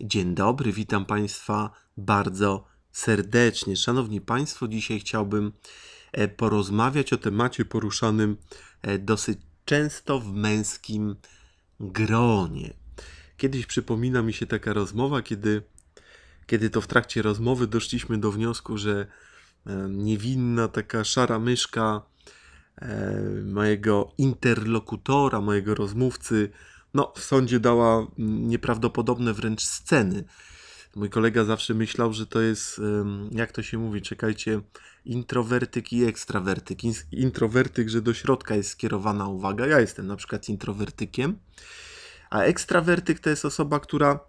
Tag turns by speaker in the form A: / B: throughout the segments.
A: Dzień dobry, witam Państwa bardzo serdecznie. Szanowni Państwo, dzisiaj chciałbym e, porozmawiać o temacie poruszanym e, dosyć często w męskim gronie. Kiedyś przypomina mi się taka rozmowa, kiedy, kiedy to w trakcie rozmowy doszliśmy do wniosku, że e, niewinna taka szara myszka mojego interlokutora, mojego rozmówcy, no, w sądzie dała nieprawdopodobne wręcz sceny. Mój kolega zawsze myślał, że to jest, jak to się mówi, czekajcie, introwertyk i ekstrawertyk. Introwertyk, że do środka jest skierowana uwaga. Ja jestem na przykład introwertykiem, a ekstrawertyk to jest osoba, która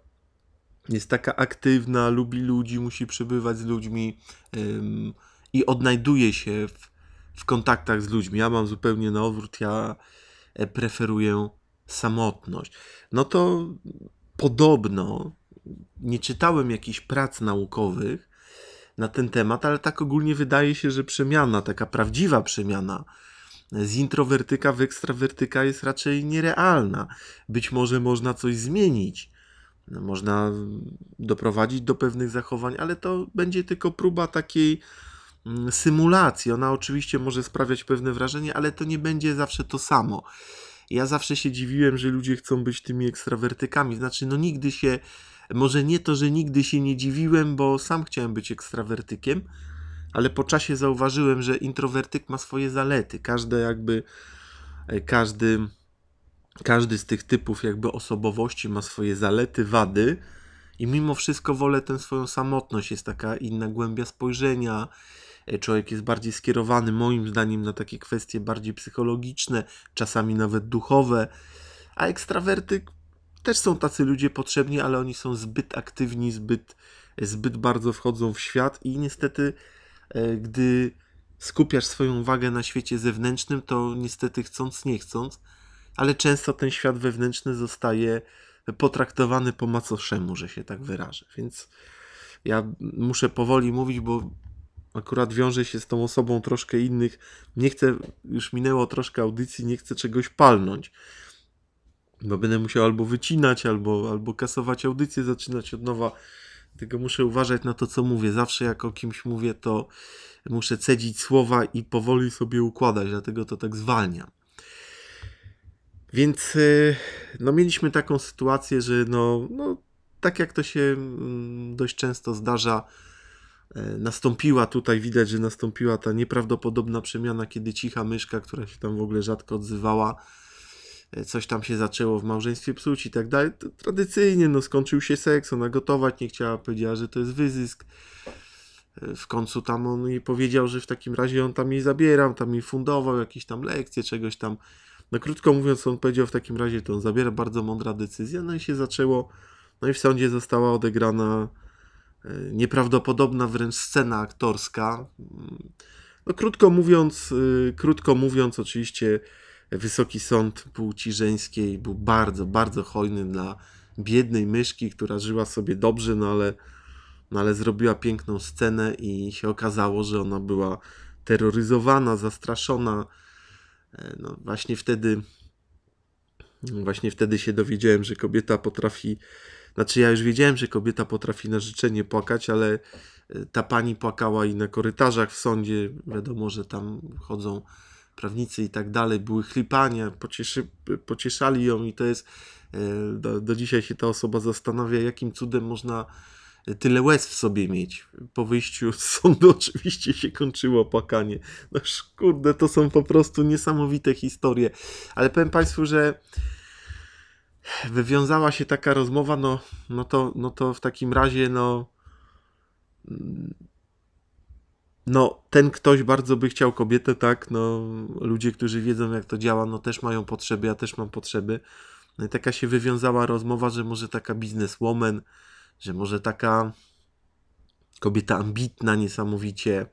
A: jest taka aktywna, lubi ludzi, musi przebywać z ludźmi ym, i odnajduje się w, w kontaktach z ludźmi. Ja mam zupełnie na odwrót, ja e, preferuję samotność. No to podobno, nie czytałem jakichś prac naukowych na ten temat, ale tak ogólnie wydaje się, że przemiana, taka prawdziwa przemiana z introwertyka w ekstrawertyka jest raczej nierealna. Być może można coś zmienić. Można doprowadzić do pewnych zachowań, ale to będzie tylko próba takiej mm, symulacji. Ona oczywiście może sprawiać pewne wrażenie, ale to nie będzie zawsze to samo ja zawsze się dziwiłem, że ludzie chcą być tymi ekstrawertykami. Znaczy, no nigdy się, może nie to, że nigdy się nie dziwiłem, bo sam chciałem być ekstrawertykiem, ale po czasie zauważyłem, że introwertyk ma swoje zalety. Każde jakby, e, każdy, każdy z tych typów jakby osobowości ma swoje zalety, wady. I mimo wszystko wolę tę swoją samotność. Jest taka inna głębia spojrzenia, E, człowiek jest bardziej skierowany, moim zdaniem, na takie kwestie bardziej psychologiczne, czasami nawet duchowe. A ekstrawerty też są tacy ludzie potrzebni, ale oni są zbyt aktywni, zbyt, zbyt bardzo wchodzą w świat i niestety, e, gdy skupiasz swoją uwagę na świecie zewnętrznym, to niestety chcąc, nie chcąc, ale często ten świat wewnętrzny zostaje potraktowany po macoszemu, że się tak wyrażę. Więc ja muszę powoli mówić, bo akurat wiąże się z tą osobą troszkę innych. Nie chcę, już minęło troszkę audycji, nie chcę czegoś palnąć, bo będę musiał albo wycinać, albo, albo kasować audycję, zaczynać od nowa. Tego muszę uważać na to, co mówię. Zawsze jak o kimś mówię, to muszę cedzić słowa i powoli sobie układać, dlatego to tak zwalnia Więc y, no, mieliśmy taką sytuację, że no, no, tak jak to się mm, dość często zdarza, E, nastąpiła tutaj, widać, że nastąpiła ta nieprawdopodobna przemiana, kiedy cicha myszka, która się tam w ogóle rzadko odzywała, e, coś tam się zaczęło w małżeństwie psuć i tak dalej. tradycyjnie, no skończył się seks, ona gotować nie chciała, powiedziała, że to jest wyzysk. E, w końcu tam on jej powiedział, że w takim razie on tam jej zabieram, tam jej fundował jakieś tam lekcje, czegoś tam. No krótko mówiąc, on powiedział w takim razie, to on zabiera, bardzo mądra decyzja, no i się zaczęło, no i w sądzie została odegrana E, nieprawdopodobna wręcz scena aktorska. No, krótko mówiąc, e, krótko mówiąc, oczywiście Wysoki Sąd Płci Żeńskiej był bardzo, bardzo hojny dla biednej myszki, która żyła sobie dobrze, no ale, no ale zrobiła piękną scenę i się okazało, że ona była terroryzowana, zastraszona. E, no, właśnie wtedy właśnie wtedy się dowiedziałem, że kobieta potrafi znaczy, ja już wiedziałem, że kobieta potrafi na życzenie płakać, ale e, ta pani płakała i na korytarzach w sądzie. Wiadomo, że tam chodzą prawnicy i tak dalej. Były chlipania, pocieszy, pocieszali ją i to jest. E, do, do dzisiaj się ta osoba zastanawia, jakim cudem można e, tyle łez w sobie mieć. Po wyjściu z sądu oczywiście się kończyło płakanie. No kurde, to są po prostu niesamowite historie. Ale powiem Państwu, że wywiązała się taka rozmowa, no, no, to, no to w takim razie, no, no, ten ktoś bardzo by chciał kobietę, tak, no, ludzie, którzy wiedzą, jak to działa, no, też mają potrzeby, ja też mam potrzeby. No i taka się wywiązała rozmowa, że może taka bizneswoman, że może taka kobieta ambitna niesamowicie,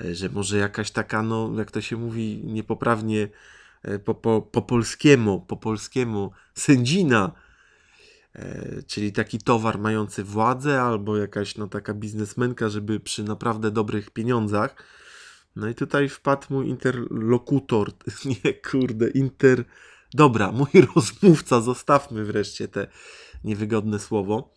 A: e, że może jakaś taka, no, jak to się mówi niepoprawnie, E, po, po, po polskiemu, po polskiemu sędzina, e, czyli taki towar mający władzę albo jakaś no, taka biznesmenka, żeby przy naprawdę dobrych pieniądzach. No i tutaj wpadł mój interlokutor, nie kurde, inter... Dobra, mój rozmówca, zostawmy wreszcie te niewygodne słowo.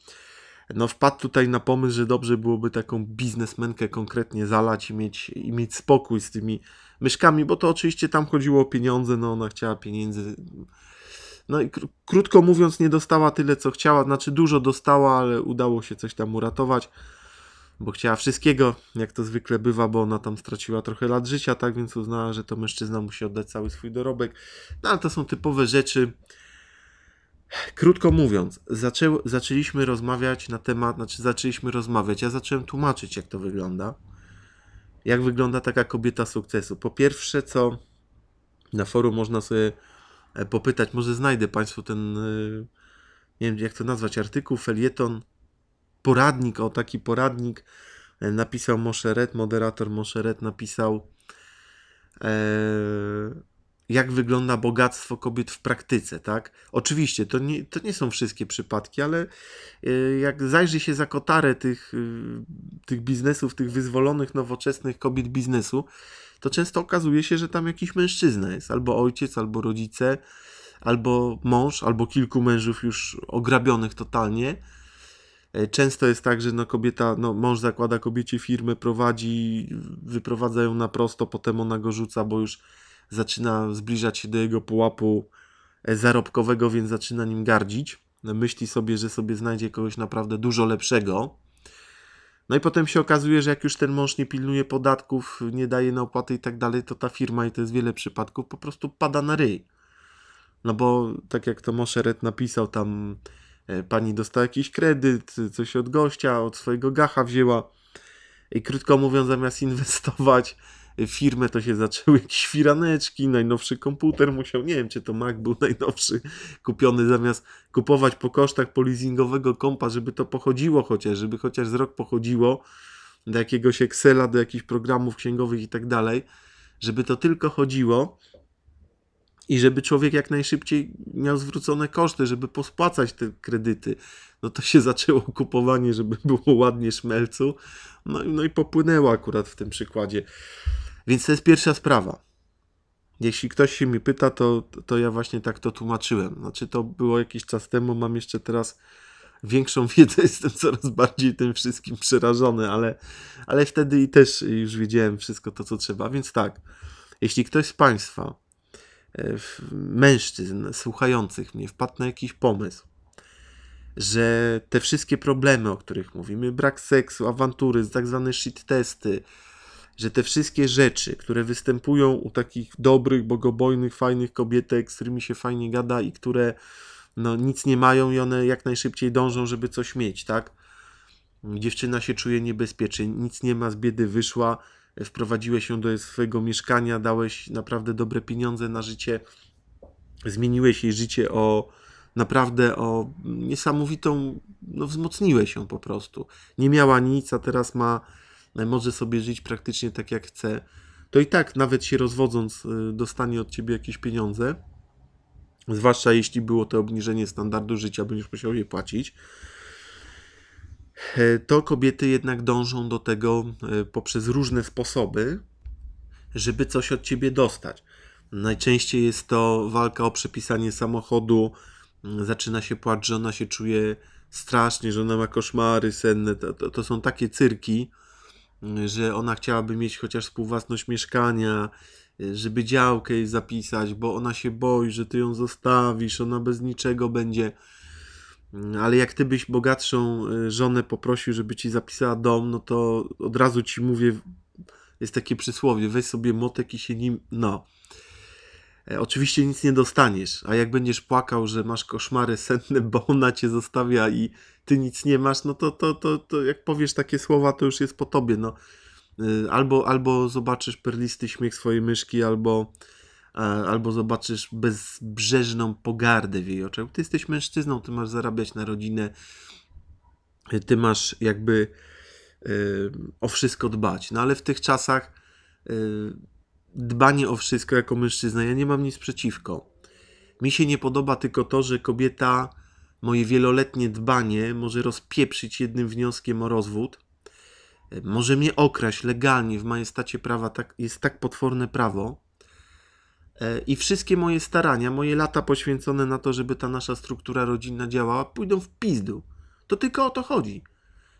A: No wpadł tutaj na pomysł, że dobrze byłoby taką biznesmenkę konkretnie zalać i mieć, i mieć spokój z tymi myszkami, bo to oczywiście tam chodziło o pieniądze, no ona chciała pieniędzy. No i krótko mówiąc, nie dostała tyle, co chciała, znaczy dużo dostała, ale udało się coś tam uratować, bo chciała wszystkiego, jak to zwykle bywa, bo ona tam straciła trochę lat życia, tak więc uznała, że to mężczyzna musi oddać cały swój dorobek. No ale to są typowe rzeczy. Krótko mówiąc, zaczę, zaczęliśmy rozmawiać na temat, znaczy zaczęliśmy rozmawiać, ja zacząłem tłumaczyć, jak to wygląda jak wygląda taka kobieta sukcesu. Po pierwsze, co na forum można sobie e, popytać, może znajdę Państwu ten, e, nie wiem jak to nazwać, artykuł, felieton, poradnik, o taki poradnik e, napisał Moszeret, moderator Moszeret napisał jak wygląda bogactwo kobiet w praktyce, tak? Oczywiście, to nie, to nie są wszystkie przypadki, ale e, jak zajrzy się za kotarę tych, e, tych biznesów, tych wyzwolonych, nowoczesnych kobiet biznesu, to często okazuje się, że tam jakiś mężczyzna jest, albo ojciec, albo rodzice, albo mąż, albo kilku mężów już ograbionych totalnie. E, często jest tak, że no kobieta, no mąż zakłada kobiecie firmę, prowadzi, wyprowadza ją na prosto, potem ona go rzuca, bo już zaczyna zbliżać się do jego pułapu e, zarobkowego, więc zaczyna nim gardzić. Myśli sobie, że sobie znajdzie kogoś naprawdę dużo lepszego. No i potem się okazuje, że jak już ten mąż nie pilnuje podatków, nie daje na opłaty i tak dalej, to ta firma, i to jest wiele przypadków, po prostu pada na ryj. No bo tak jak to Moszeret napisał, tam e, pani dostała jakiś kredyt, coś od gościa, od swojego gacha wzięła i krótko mówiąc, zamiast inwestować, firmę, to się zaczęły świraneczki, najnowszy komputer musiał, nie wiem, czy to Mac był najnowszy kupiony, zamiast kupować po kosztach polizingowego kompa, żeby to pochodziło chociaż, żeby chociaż z rok pochodziło do jakiegoś Excela, do jakichś programów księgowych i tak dalej, żeby to tylko chodziło i żeby człowiek jak najszybciej miał zwrócone koszty, żeby pospłacać te kredyty. No to się zaczęło kupowanie, żeby było ładnie szmelcu. No, no i popłynęło akurat w tym przykładzie. Więc to jest pierwsza sprawa. Jeśli ktoś się mi pyta, to, to ja właśnie tak to tłumaczyłem. Znaczy, to było jakiś czas temu, mam jeszcze teraz większą wiedzę, jestem coraz bardziej tym wszystkim przerażony, ale, ale wtedy i też już wiedziałem wszystko to, co trzeba. Więc tak, jeśli ktoś z Państwa, e, mężczyzn słuchających mnie, wpadł na jakiś pomysł, że te wszystkie problemy, o których mówimy, brak seksu, awantury, tak zwane shit testy, że te wszystkie rzeczy, które występują u takich dobrych, bogobojnych, fajnych kobietek, z którymi się fajnie gada i które no, nic nie mają i one jak najszybciej dążą, żeby coś mieć, tak? Dziewczyna się czuje niebezpiecznie, nic nie ma, z biedy wyszła, wprowadziłeś ją do swojego mieszkania, dałeś naprawdę dobre pieniądze na życie, zmieniłeś jej życie o naprawdę o niesamowitą, no wzmocniłeś ją po prostu. Nie miała nic, a teraz ma może sobie żyć praktycznie tak jak chce, to i tak nawet się rozwodząc y, dostanie od ciebie jakieś pieniądze, zwłaszcza jeśli było to obniżenie standardu życia, będziesz musiał je płacić, e, to kobiety jednak dążą do tego e, poprzez różne sposoby, żeby coś od ciebie dostać. Najczęściej jest to walka o przepisanie samochodu, zaczyna się płacz, że ona się czuje strasznie, że ona ma koszmary senne. To, to, to są takie cyrki, że ona chciałaby mieć chociaż współwłasność mieszkania, żeby działkę jej zapisać, bo ona się boi, że ty ją zostawisz, ona bez niczego będzie. Ale jak ty byś bogatszą y, żonę poprosił, żeby ci zapisała dom, no to od razu ci mówię, jest takie przysłowie, weź sobie motek i się nim, no. E, oczywiście nic nie dostaniesz, a jak będziesz płakał, że masz koszmary senne, bo ona cię zostawia i ty nic nie masz, no to, to, to, to jak powiesz takie słowa, to już jest po tobie, no. E, albo, albo zobaczysz perlisty śmiech swojej myszki, albo, e, albo zobaczysz bezbrzeżną pogardę w jej oczach. Ty jesteś mężczyzną, ty masz zarabiać na rodzinę, ty masz jakby o wszystko dbać. No ale w tych czasach dbanie o wszystko jako mężczyzna. Ja nie mam nic przeciwko. Mi się nie podoba tylko to, że kobieta moje wieloletnie dbanie może rozpieprzyć jednym wnioskiem o rozwód. Może mnie okraść legalnie w majestacie prawa, tak, jest tak potworne prawo. E, I wszystkie moje starania, moje lata poświęcone na to, żeby ta nasza struktura rodzinna działała, pójdą w pizdu. To tylko o to chodzi.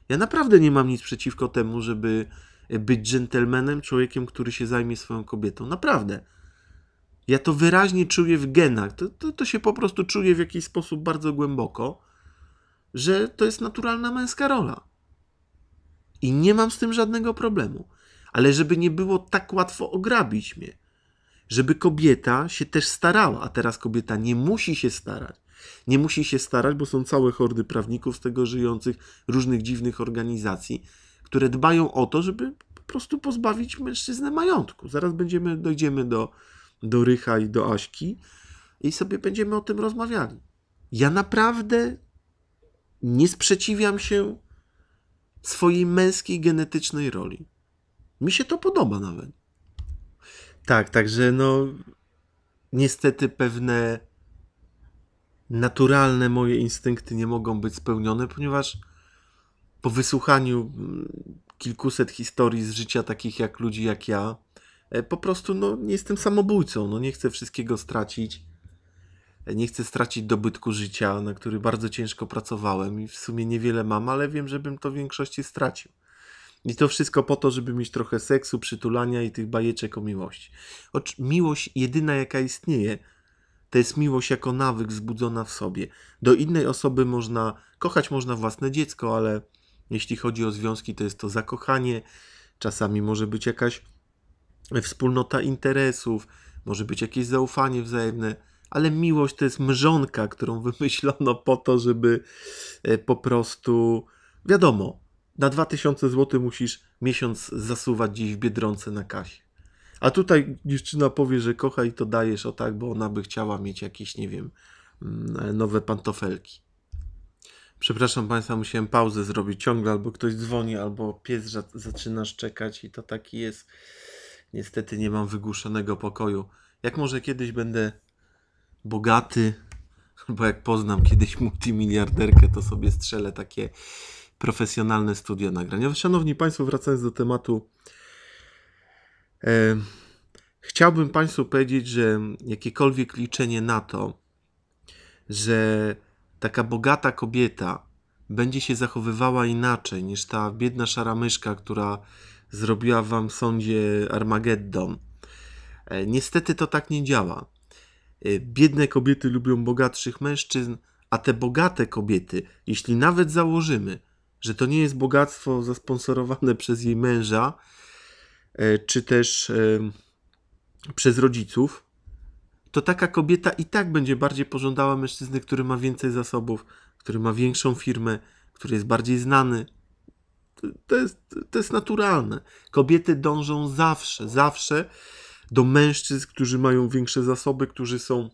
A: Ja naprawdę nie mam nic przeciwko temu, żeby być dżentelmenem, człowiekiem, który się zajmie swoją kobietą. Naprawdę. Ja to wyraźnie czuję w genach. To, to, to się po prostu czuję w jakiś sposób bardzo głęboko, że to jest naturalna męska rola. I nie mam z tym żadnego problemu. Ale żeby nie było tak łatwo ograbić mnie. Żeby kobieta się też starała, a teraz kobieta nie musi się starać. Nie musi się starać, bo są całe hordy prawników z tego żyjących, różnych dziwnych organizacji, które dbają o to, żeby po prostu pozbawić mężczyznę majątku. Zaraz będziemy, dojdziemy do, do Rycha i do Aśki i sobie będziemy o tym rozmawiali. Ja naprawdę nie sprzeciwiam się swojej męskiej genetycznej roli. Mi się to podoba nawet. Tak, także no niestety pewne naturalne moje instynkty nie mogą być spełnione, ponieważ po wysłuchaniu mm, kilkuset historii z życia takich jak ludzi jak ja, e, po prostu no, nie jestem samobójcą, no, nie chcę wszystkiego stracić. E, nie chcę stracić dobytku życia, na który bardzo ciężko pracowałem i w sumie niewiele mam, ale wiem, żebym to w większości stracił. I to wszystko po to, żeby mieć trochę seksu, przytulania i tych bajeczek o miłości. Ocz, miłość jedyna, jaka istnieje, to jest miłość jako nawyk zbudzona w sobie. Do innej osoby można kochać, można własne dziecko, ale jeśli chodzi o związki, to jest to zakochanie, czasami może być jakaś wspólnota interesów, może być jakieś zaufanie wzajemne, ale miłość to jest mrzonka, którą wymyślono po to, żeby e, po prostu, wiadomo, na 2000 zł musisz miesiąc zasuwać gdzieś w biedronce na kasie. A tutaj dziewczyna powie, że kocha i to dajesz o tak, bo ona by chciała mieć jakieś, nie wiem, mm, e, nowe pantofelki. Przepraszam Państwa, musiałem pauzę zrobić ciągle, albo ktoś dzwoni, albo pies zaczyna szczekać i to taki jest. Niestety nie mam wygłuszonego pokoju. Jak może kiedyś będę bogaty, bo jak poznam kiedyś multimiliarderkę, to sobie strzelę takie profesjonalne studio nagraniowe. Szanowni Państwo, wracając do tematu, e, chciałbym Państwu powiedzieć, że jakiekolwiek liczenie na to, że taka bogata kobieta będzie się zachowywała inaczej niż ta biedna szara myszka, która zrobiła wam sądzie Armageddon. E, niestety to tak nie działa. E, biedne kobiety lubią bogatszych mężczyzn, a te bogate kobiety, jeśli nawet założymy, że to nie jest bogactwo zasponsorowane przez jej męża, e, czy też przez rodziców, to taka kobieta i tak będzie bardziej pożądała mężczyzny, który ma więcej zasobów, który ma większą firmę, który jest bardziej znany. To jest, to jest naturalne. Kobiety dążą zawsze, zawsze do mężczyzn, którzy mają większe zasoby, którzy są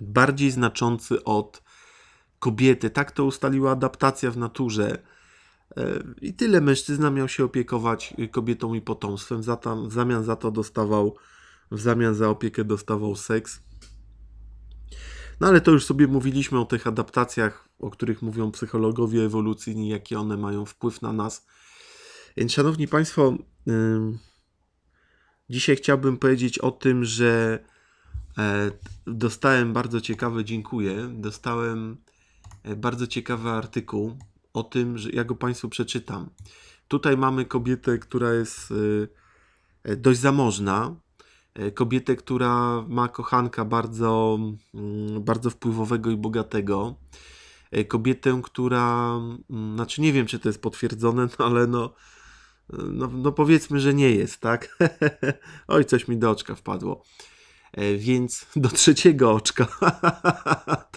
A: bardziej znaczący od kobiety. Tak to ustaliła adaptacja w naturze. E, I tyle mężczyzna miał się opiekować kobietą i potomstwem, za tam, w zamian za to dostawał w zamian za opiekę dostawał seks. No ale to już sobie mówiliśmy o tych adaptacjach, o których mówią psychologowie ewolucyjni, jakie one mają wpływ na nas. Więc szanowni Państwo, dzisiaj chciałbym powiedzieć o tym, że e, dostałem bardzo ciekawe, dziękuję, dostałem e, bardzo ciekawy artykuł o tym, że ja go Państwu przeczytam. Tutaj mamy kobietę, która jest y, e, dość zamożna, E, kobietę, która ma kochanka bardzo, mm, bardzo wpływowego i bogatego. E, kobietę, która, mm, znaczy nie wiem, czy to jest potwierdzone, no ale no, no, no powiedzmy, że nie jest, tak? Oj, coś mi do oczka wpadło. E, więc do trzeciego oczka,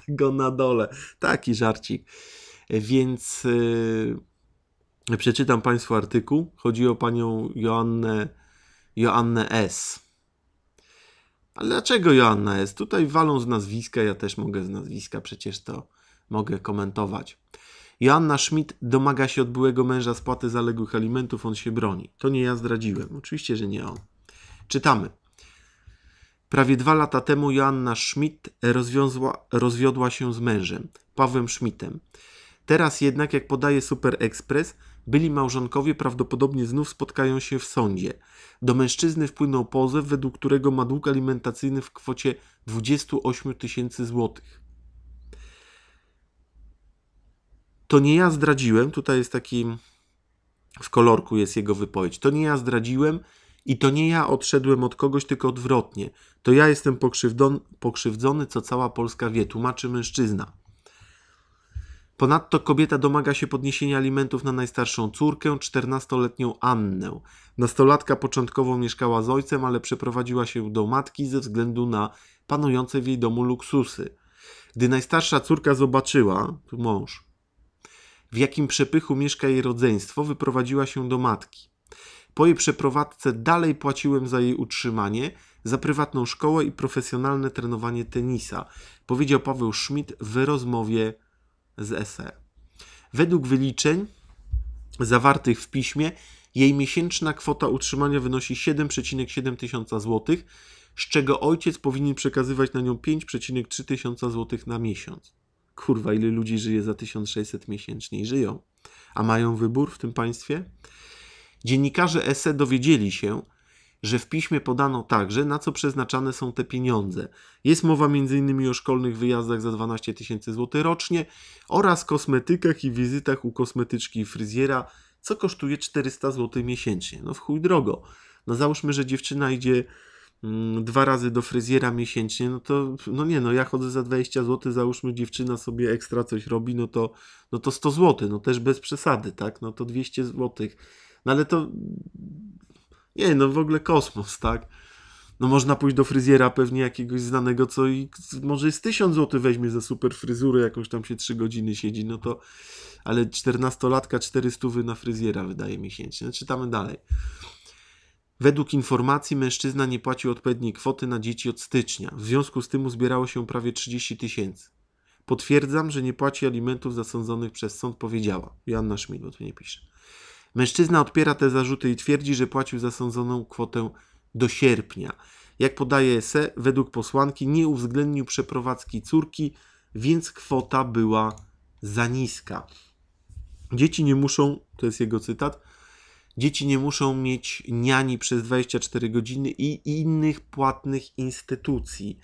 A: tego na dole, taki żarcik. Więc przeczytam Państwu artykuł. Chodzi o panią Joannę, Joannę S ale dlaczego Joanna jest? Tutaj walą z nazwiska, ja też mogę z nazwiska, przecież to mogę komentować. Joanna Schmidt domaga się od byłego męża spłaty zaległych alimentów, on się broni. To nie ja zdradziłem. Oczywiście, że nie on. Czytamy. Prawie dwa lata temu Joanna Schmidt rozwiodła się z mężem, Pawłem Schmidtem. Teraz jednak, jak podaje Super Express, byli małżonkowie prawdopodobnie znów spotkają się w sądzie. Do mężczyzny wpłynął pozew, według którego ma dług alimentacyjny w kwocie 28 tysięcy złotych. To nie ja zdradziłem, tutaj jest taki, w kolorku jest jego wypowiedź. To nie ja zdradziłem i to nie ja odszedłem od kogoś, tylko odwrotnie. To ja jestem pokrzywdzony, co cała Polska wie, tłumaczy mężczyzna. Ponadto kobieta domaga się podniesienia alimentów na najstarszą córkę, 14-letnią Annę. Nastolatka początkowo mieszkała z ojcem, ale przeprowadziła się do matki ze względu na panujące w jej domu luksusy. Gdy najstarsza córka zobaczyła, mąż, w jakim przepychu mieszka jej rodzeństwo, wyprowadziła się do matki. Po jej przeprowadzce dalej płaciłem za jej utrzymanie, za prywatną szkołę i profesjonalne trenowanie tenisa, powiedział Paweł Schmidt w rozmowie z SE. Według wyliczeń zawartych w piśmie jej miesięczna kwota utrzymania wynosi 7,7 tysiąca złotych, z czego ojciec powinien przekazywać na nią 5,3 tysiąca złotych na miesiąc. Kurwa, ile ludzi żyje za 1600 miesięcznie i żyją. A mają wybór w tym państwie? Dziennikarze SE dowiedzieli się, że w piśmie podano także, na co przeznaczane są te pieniądze. Jest mowa m.in. o szkolnych wyjazdach za 12 tysięcy zł rocznie oraz kosmetykach i wizytach u kosmetyczki i fryzjera, co kosztuje 400 zł miesięcznie. No w chuj drogo. No załóżmy, że dziewczyna idzie mm, dwa razy do fryzjera miesięcznie, no to no nie, no ja chodzę za 20 zł, załóżmy dziewczyna sobie ekstra coś robi, no to, no to 100 zł, no też bez przesady, tak? No to 200 zł. No ale to nie, no w ogóle kosmos, tak? No można pójść do fryzjera pewnie jakiegoś znanego, co i może z 1000 zł weźmie za super fryzurę, jakąś tam się 3 godziny siedzi, no to ale 14-latka 400 na fryzjera wydaje miesięcznie. Czytamy dalej. Według informacji mężczyzna nie płacił odpowiedniej kwoty na dzieci od stycznia. W związku z tym uzbierało się prawie 30 tysięcy. Potwierdzam, że nie płaci alimentów zasądzonych przez sąd, powiedziała. Joanna Schmidt, bo tu nie pisze. Mężczyzna odpiera te zarzuty i twierdzi, że płacił zasądzoną kwotę do sierpnia. Jak podaje SE, według posłanki nie uwzględnił przeprowadzki córki, więc kwota była za niska. Dzieci nie muszą, to jest jego cytat, dzieci nie muszą mieć niani przez 24 godziny i innych płatnych instytucji,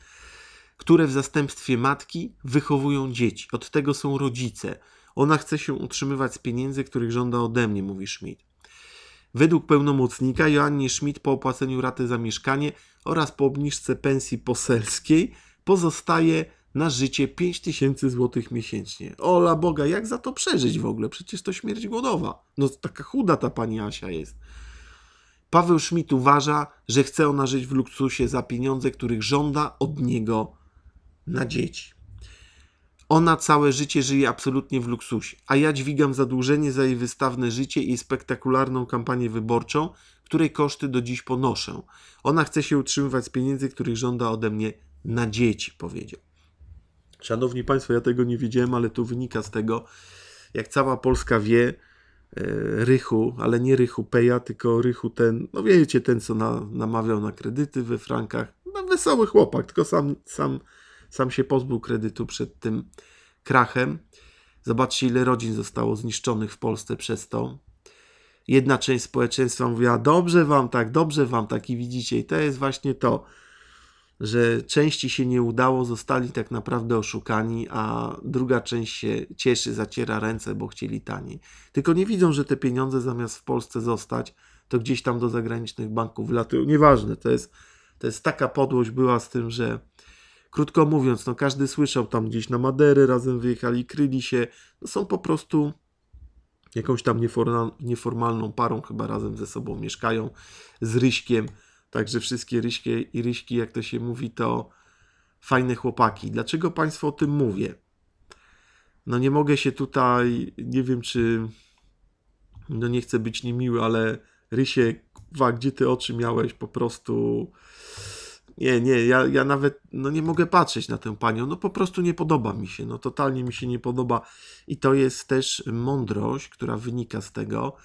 A: które w zastępstwie matki wychowują dzieci. Od tego są rodzice. Ona chce się utrzymywać z pieniędzy, których żąda ode mnie, mówi Schmidt. Według pełnomocnika Joannie Schmidt po opłaceniu raty za mieszkanie oraz po obniżce pensji poselskiej pozostaje na życie 5000 zł miesięcznie. Ola Boga, jak za to przeżyć w ogóle? Przecież to śmierć głodowa. No taka chuda ta pani Asia jest. Paweł Schmidt uważa, że chce ona żyć w luksusie za pieniądze, których żąda od niego na dzieci. Ona całe życie żyje absolutnie w luksusie, a ja dźwigam zadłużenie za jej wystawne życie i spektakularną kampanię wyborczą, której koszty do dziś ponoszę. Ona chce się utrzymywać z pieniędzy, których żąda ode mnie na dzieci, powiedział. Szanowni Państwo, ja tego nie wiedziałem, ale tu wynika z tego, jak cała Polska wie, e, Rychu, ale nie Rychu Peja, tylko Rychu ten, no wiecie, ten co na, namawiał na kredyty we frankach. No wesoły chłopak, tylko sam, sam sam się pozbył kredytu przed tym krachem. Zobaczcie, ile rodzin zostało zniszczonych w Polsce przez to. Jedna część społeczeństwa mówiła: Dobrze wam tak, dobrze wam tak, i widzicie, i to jest właśnie to, że części się nie udało, zostali tak naprawdę oszukani, a druga część się cieszy, zaciera ręce, bo chcieli taniej. Tylko nie widzą, że te pieniądze zamiast w Polsce zostać, to gdzieś tam do zagranicznych banków wlatują. Nieważne, to jest, to jest taka podłość była z tym, że Krótko mówiąc, no każdy słyszał, tam gdzieś na Madery razem wyjechali, kryli się, no są po prostu jakąś tam nieformalną parą, chyba razem ze sobą mieszkają, z Ryśkiem, także wszystkie Ryśkie i Ryśki, jak to się mówi, to fajne chłopaki. Dlaczego Państwu o tym mówię? No nie mogę się tutaj, nie wiem czy, no nie chcę być niemiły, ale Rysiek, gdzie ty oczy miałeś po prostu nie, nie, ja, ja nawet no nie mogę patrzeć na tę panią, no po prostu nie podoba mi się, no totalnie mi się nie podoba. I to jest też mądrość, która wynika z tego,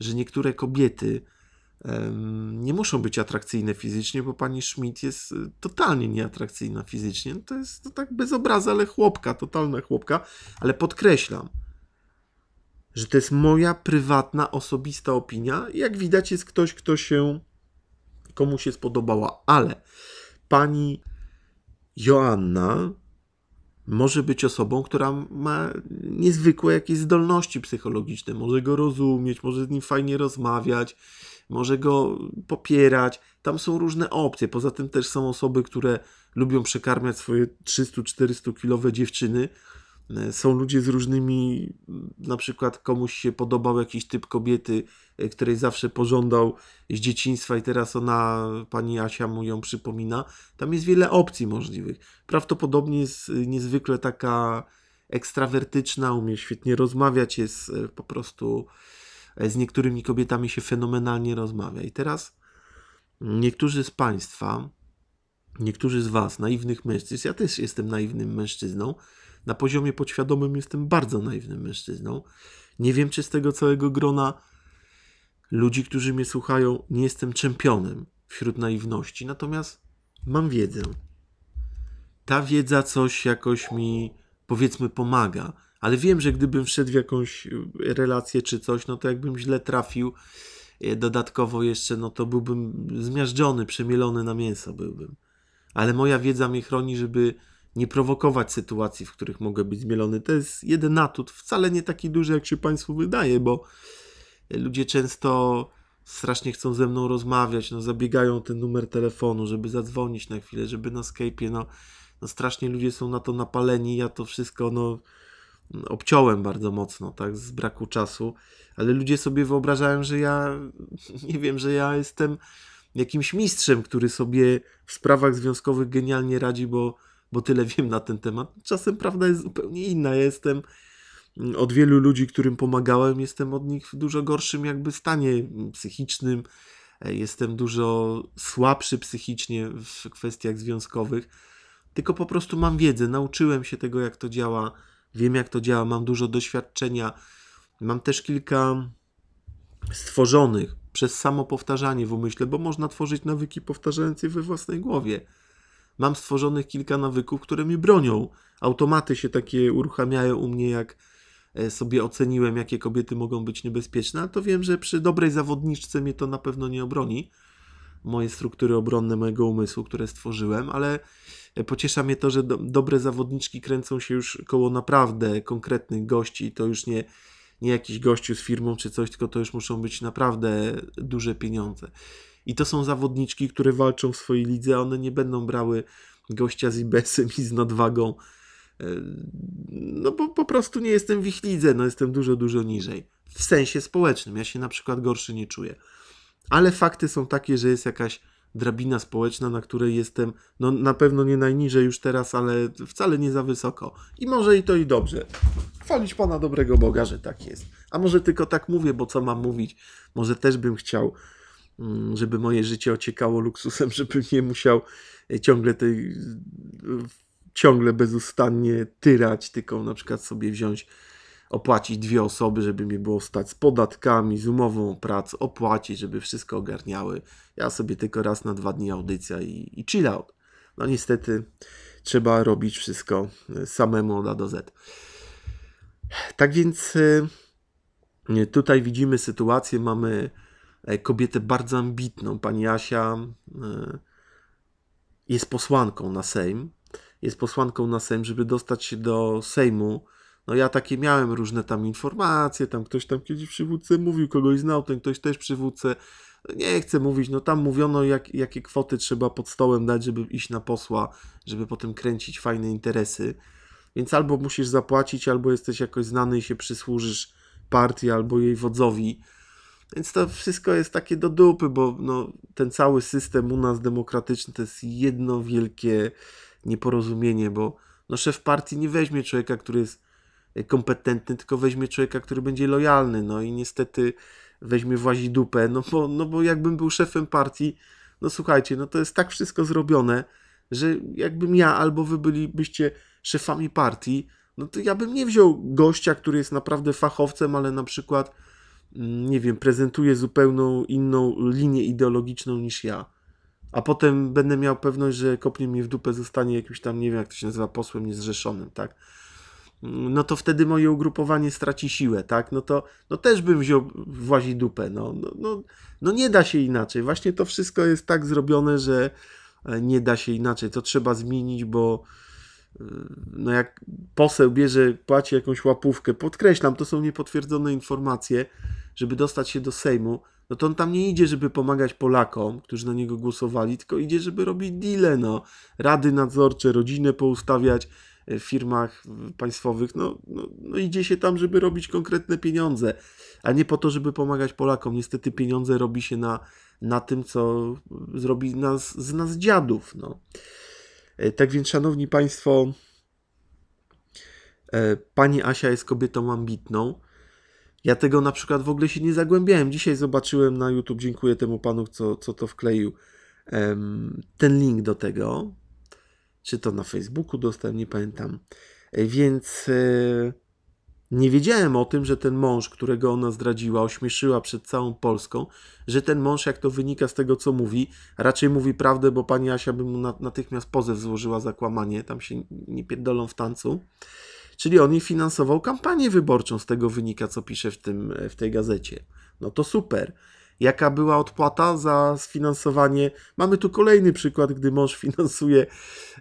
A: że niektóre kobiety um, nie muszą być atrakcyjne fizycznie, bo pani Schmidt jest y, totalnie nieatrakcyjna fizycznie. No to jest to tak bez obrazy, ale chłopka, totalna chłopka, ale podkreślam, że to jest moja prywatna, osobista opinia. Jak widać, jest ktoś, kto się komu się spodobała, ale pani Joanna może być osobą, która ma niezwykłe jakieś zdolności psychologiczne, może go rozumieć, może z nim fajnie rozmawiać, może go popierać. Tam są różne opcje. Poza tym też są osoby, które lubią przekarmiać swoje 300-400 kilowe dziewczyny, E, są ludzie z różnymi, na przykład komuś się podobał jakiś typ kobiety, e, której zawsze pożądał z dzieciństwa i teraz ona, pani Asia mu ją przypomina. Tam jest wiele opcji możliwych. Prawdopodobnie jest e, niezwykle taka ekstrawertyczna, umie świetnie rozmawiać, jest po prostu z niektórymi kobietami się fenomenalnie rozmawia. I teraz niektórzy z Państwa, niektórzy z Was, naiwnych mężczyzn, ja też jestem naiwnym mężczyzną, na poziomie podświadomym jestem bardzo naiwnym mężczyzną. Nie wiem, czy z tego całego grona ludzi, którzy mnie słuchają, nie jestem czempionem wśród naiwności, natomiast mam wiedzę. Ta wiedza coś jakoś mi, powiedzmy, pomaga, ale wiem, że gdybym wszedł w jakąś e, relację czy coś, no to jakbym źle trafił, e, dodatkowo jeszcze, no to byłbym zmiażdżony, przemielony na mięso byłbym. Ale moja wiedza mnie chroni, żeby nie prowokować sytuacji, w których mogę być zmielony. To jest jeden atut, wcale nie taki duży, jak się Państwu wydaje, bo ludzie często strasznie chcą ze mną rozmawiać, no zabiegają ten numer telefonu, żeby zadzwonić na chwilę, żeby na Skype'ie, no, no strasznie ludzie są na to napaleni, ja to wszystko, no obciąłem bardzo mocno, tak, z braku czasu, ale ludzie sobie wyobrażają, że ja, nie wiem, że ja jestem jakimś mistrzem, który sobie w sprawach związkowych genialnie radzi, bo bo tyle wiem na ten temat. Czasem prawda jest zupełnie inna. Ja jestem mm, od wielu ludzi, którym pomagałem, jestem od nich w dużo gorszym jakby stanie psychicznym. E, jestem dużo słabszy psychicznie w kwestiach związkowych, tylko po prostu mam wiedzę, nauczyłem się tego, jak to działa, wiem, jak to działa, mam dużo doświadczenia. Mam też kilka stworzonych przez samo powtarzanie w umyśle, bo można tworzyć nawyki powtarzające we własnej głowie mam stworzonych kilka nawyków, które mi bronią. Automaty się takie uruchamiają u mnie, jak e, sobie oceniłem, jakie kobiety mogą być niebezpieczne, to wiem, że przy dobrej zawodniczce mnie to na pewno nie obroni. Moje struktury obronne mojego umysłu, które stworzyłem, ale e, pociesza mnie to, że do, dobre zawodniczki kręcą się już koło naprawdę konkretnych gości. To już nie, nie jakiś gościu z firmą czy coś, tylko to już muszą być naprawdę duże pieniądze. I to są zawodniczki, które walczą w swojej lidze, one nie będą brały gościa z Ibesem i z nadwagą. E, no bo po prostu nie jestem w ich lidze, no jestem dużo, dużo niżej. W sensie społecznym, ja się na przykład gorszy nie czuję. Ale fakty są takie, że jest jakaś drabina społeczna, na której jestem, no na pewno nie najniżej już teraz, ale wcale nie za wysoko. I może i to i dobrze. Chwalić Pana dobrego Boga, że tak jest. A może tylko tak mówię, bo co mam mówić? Może też bym chciał Mm, żeby moje życie ociekało luksusem, żebym nie musiał e, ciągle tej, ciągle bezustannie tyrać, tylko na przykład sobie wziąć, opłacić dwie osoby, żeby mi było stać z podatkami, z umową o pracę, opłacić, żeby wszystko ogarniały. Ja sobie tylko raz na dwa dni audycja i, i chill out. No niestety trzeba robić wszystko e, samemu od A do Z. Tak więc e, tutaj widzimy sytuację, mamy E, kobietę bardzo ambitną. Pani Asia e, jest posłanką na Sejm. Jest posłanką na Sejm, żeby dostać się do Sejmu. No ja takie miałem różne tam informacje, tam ktoś tam kiedyś przywódcę mówił, kogoś znał, ten ktoś też przywódcę. Nie chcę mówić, no tam mówiono jak, jakie kwoty trzeba pod stołem dać, żeby iść na posła, żeby potem kręcić fajne interesy. Więc albo musisz zapłacić, albo jesteś jakoś znany i się przysłużysz partii albo jej wodzowi. Więc to wszystko jest takie do dupy, bo no, ten cały system u nas demokratyczny to jest jedno wielkie nieporozumienie, bo no, szef partii nie weźmie człowieka, który jest e, kompetentny, tylko weźmie człowieka, który będzie lojalny. No i niestety weźmie włazi dupę, no bo, no bo jakbym był szefem partii, no słuchajcie, no to jest tak wszystko zrobione, że jakbym ja albo wy bylibyście szefami partii, no to ja bym nie wziął gościa, który jest naprawdę fachowcem, ale na przykład nie wiem, prezentuje zupełną inną linię ideologiczną niż ja, a potem będę miał pewność, że kopnie mnie w dupę, zostanie jakimś tam, nie wiem jak to się nazywa, posłem niezrzeszonym, tak? No to wtedy moje ugrupowanie straci siłę, tak? No to no też bym wziął włazi dupę, no, no, no, no nie da się inaczej. Właśnie to wszystko jest tak zrobione, że e, nie da się inaczej. To trzeba zmienić, bo e, no jak poseł bierze, płaci jakąś łapówkę, podkreślam, to są niepotwierdzone informacje, żeby dostać się do Sejmu, no to on tam nie idzie, żeby pomagać Polakom, którzy na niego głosowali, tylko idzie, żeby robić deale, no. Rady nadzorcze, rodzinę poustawiać e, w firmach państwowych, no, no, no idzie się tam, żeby robić konkretne pieniądze, a nie po to, żeby pomagać Polakom. Niestety pieniądze robi się na, na tym, co zrobi nas, z nas dziadów, no. E, tak więc, szanowni państwo, e, pani Asia jest kobietą ambitną, ja tego na przykład w ogóle się nie zagłębiałem. Dzisiaj zobaczyłem na YouTube, dziękuję temu panu, co, co to wkleił, ten link do tego. Czy to na Facebooku dostałem, nie pamiętam. E, więc e, nie wiedziałem o tym, że ten mąż, którego ona zdradziła, ośmieszyła przed całą Polską, że ten mąż, jak to wynika z tego, co mówi, raczej mówi prawdę, bo pani Asia by mu natychmiast pozew złożyła za kłamanie. Tam się nie pierdolą w tancu. Czyli on jej finansował kampanię wyborczą, z tego wynika, co pisze w, tym, w tej gazecie. No to super. Jaka była odpłata za sfinansowanie? Mamy tu kolejny przykład, gdy mąż finansuje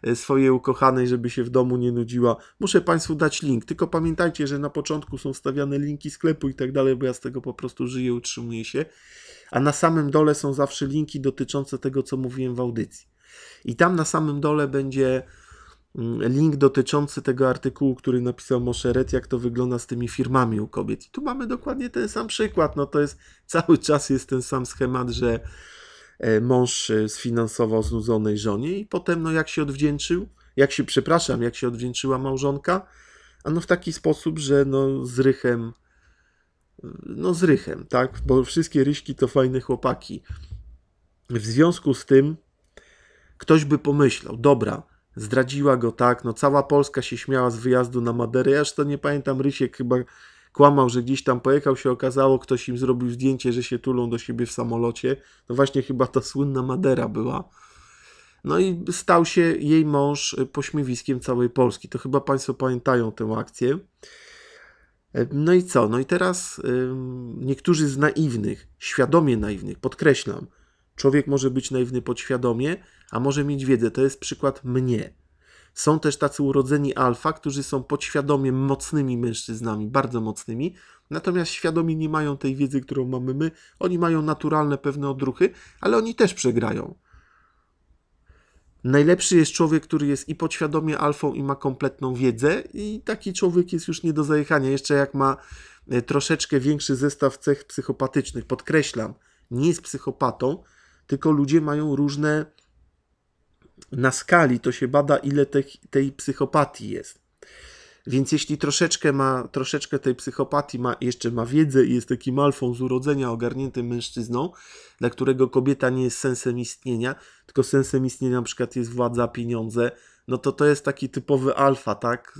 A: e, swojej ukochanej, żeby się w domu nie nudziła. Muszę Państwu dać link, tylko pamiętajcie, że na początku są stawiane linki sklepu i tak dalej, bo ja z tego po prostu żyję, utrzymuję się. A na samym dole są zawsze linki dotyczące tego, co mówiłem w audycji. I tam na samym dole będzie Mm, link dotyczący tego artykułu, który napisał Moszeret, jak to wygląda z tymi firmami u kobiet. I tu mamy dokładnie ten sam przykład. No to jest cały czas jest ten sam schemat, że e, mąż e, sfinansował znudzonej żonie i potem no jak się odwdzięczył, jak się, przepraszam, jak się odwdzięczyła małżonka, a no w taki sposób, że no z rychem, no z rychem, tak, bo wszystkie ryśki to fajne chłopaki. W związku z tym ktoś by pomyślał, dobra, Zdradziła go, tak. No, cała Polska się śmiała z wyjazdu na Maderę. Ja już to nie pamiętam, Rysiek chyba kłamał, że gdzieś tam pojechał, się okazało, ktoś im zrobił zdjęcie, że się tulą do siebie w samolocie. No właśnie chyba ta słynna Madera była. No i stał się jej mąż e, pośmiewiskiem całej Polski. To chyba Państwo pamiętają tę akcję. E, no i co? No i teraz niektórzy z naiwnych, świadomie naiwnych, podkreślam, Człowiek może być naiwny podświadomie, a może mieć wiedzę. To jest przykład mnie. Są też tacy urodzeni alfa, którzy są podświadomie mocnymi mężczyznami, bardzo mocnymi, natomiast świadomi nie mają tej wiedzy, którą mamy my. Oni mają naturalne pewne odruchy, ale oni też przegrają. Najlepszy jest człowiek, który jest i podświadomie alfą i ma kompletną wiedzę i taki człowiek jest już nie do zajechania, jeszcze jak ma e, troszeczkę większy zestaw cech psychopatycznych. Podkreślam, nie jest psychopatą, tylko ludzie mają różne. Na skali to się bada, ile tej, tej psychopatii jest. Więc jeśli troszeczkę ma, troszeczkę tej psychopatii ma, jeszcze ma wiedzę i jest takim alfą z urodzenia ogarniętym mężczyzną, dla którego kobieta nie jest sensem istnienia, tylko sensem istnienia na przykład jest władza, pieniądze, no to to jest taki typowy alfa, tak?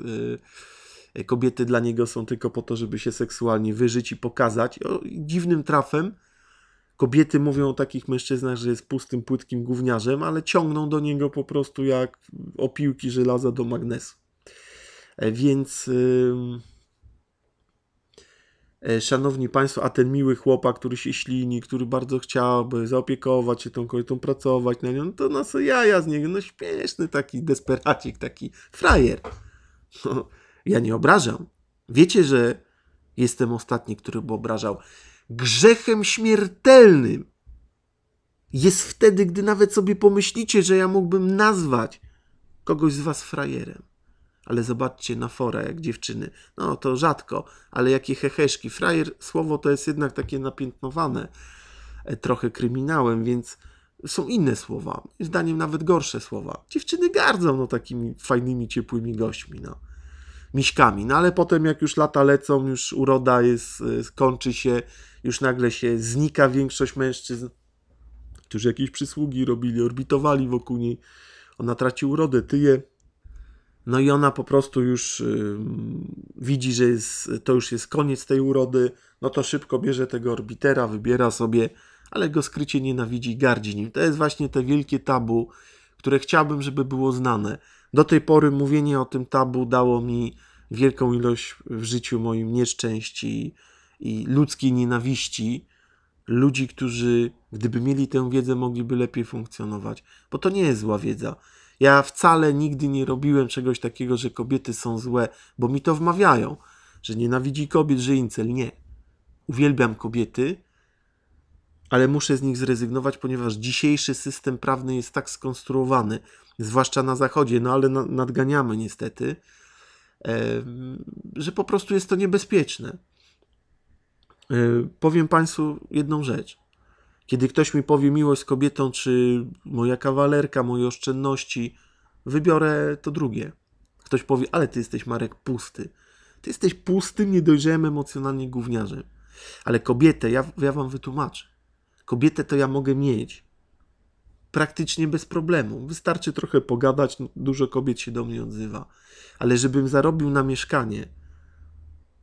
A: Y, kobiety dla niego są tylko po to, żeby się seksualnie wyżyć i pokazać. O, dziwnym trafem Kobiety mówią o takich mężczyznach, że jest pustym, płytkim gówniarzem, ale ciągną do niego po prostu jak opiłki żelaza do magnesu. E, więc. E, szanowni Państwo, a ten miły chłopak, który się ślini, który bardzo chciałby zaopiekować się tą kobietą, pracować na nią, no to no co jaja z niego, no śmieszny taki desperacik, taki frajer. No, ja nie obrażam. Wiecie, że jestem ostatni, który by obrażał grzechem śmiertelnym jest wtedy, gdy nawet sobie pomyślicie, że ja mógłbym nazwać kogoś z was frajerem. Ale zobaczcie na fora, jak dziewczyny. No to rzadko, ale jakie heheszki. Frajer, słowo to jest jednak takie napiętnowane e, trochę kryminałem, więc są inne słowa. Zdaniem nawet gorsze słowa. Dziewczyny gardzą no, takimi fajnymi, ciepłymi gośćmi. No. Miśkami. No ale potem, jak już lata lecą, już uroda jest, e, kończy się, już nagle się znika większość mężczyzn, którzy jakieś przysługi robili, orbitowali wokół niej. Ona traci urodę, tyje. No i ona po prostu już yy, widzi, że jest, to już jest koniec tej urody. No to szybko bierze tego orbitera, wybiera sobie, ale go skrycie nienawidzi, gardzi nim. To jest właśnie te wielkie tabu, które chciałbym, żeby było znane. Do tej pory mówienie o tym tabu dało mi wielką ilość w życiu moim nieszczęści i ludzkiej nienawiści ludzi, którzy gdyby mieli tę wiedzę, mogliby lepiej funkcjonować. Bo to nie jest zła wiedza. Ja wcale nigdy nie robiłem czegoś takiego, że kobiety są złe, bo mi to wmawiają, że nienawidzi kobiet, że incel. Nie. Uwielbiam kobiety, ale muszę z nich zrezygnować, ponieważ dzisiejszy system prawny jest tak skonstruowany, zwłaszcza na zachodzie, no ale nadganiamy niestety, że po prostu jest to niebezpieczne. Y, powiem Państwu jedną rzecz. Kiedy ktoś mi powie miłość z kobietą, czy moja kawalerka, moje oszczędności, wybiorę to drugie. Ktoś powie, ale ty jesteś Marek pusty. Ty jesteś pustym, niedojrzałym emocjonalnie gówniarzem. Ale kobietę, ja, ja wam wytłumaczę. Kobietę to ja mogę mieć praktycznie bez problemu. Wystarczy trochę pogadać, no, dużo kobiet się do mnie odzywa. Ale żebym zarobił na mieszkanie,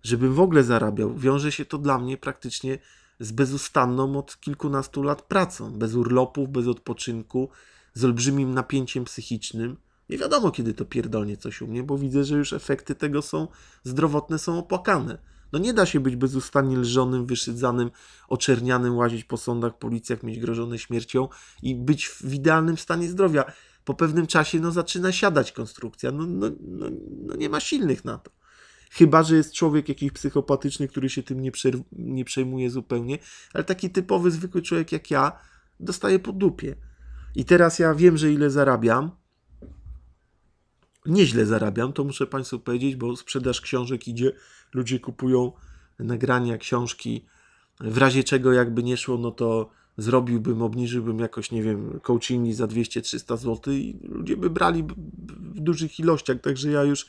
A: żebym w ogóle zarabiał. Wiąże się to dla mnie praktycznie z bezustanną od kilkunastu lat pracą, bez urlopów, bez odpoczynku, z olbrzymim napięciem psychicznym. Nie wiadomo, kiedy to pierdolnie coś u mnie, bo widzę, że już efekty tego są zdrowotne, są opłakane. No nie da się być bezustannie lżonym, wyszydzanym, oczernianym, łazić po sądach, policjach, mieć grożone śmiercią i być w idealnym stanie zdrowia. Po pewnym czasie no, zaczyna siadać konstrukcja. No, no, no, no nie ma silnych na to. Chyba, że jest człowiek jakiś psychopatyczny, który się tym nie, nie przejmuje zupełnie, ale taki typowy, zwykły człowiek jak ja dostaje po dupie. I teraz ja wiem, że ile zarabiam. Nieźle zarabiam, to muszę Państwu powiedzieć, bo sprzedaż książek idzie, ludzie kupują nagrania, książki. W razie czego, jakby nie szło, no to zrobiłbym, obniżyłbym jakoś, nie wiem, coachingi za 200-300 zł i ludzie by brali w dużych ilościach. Także ja już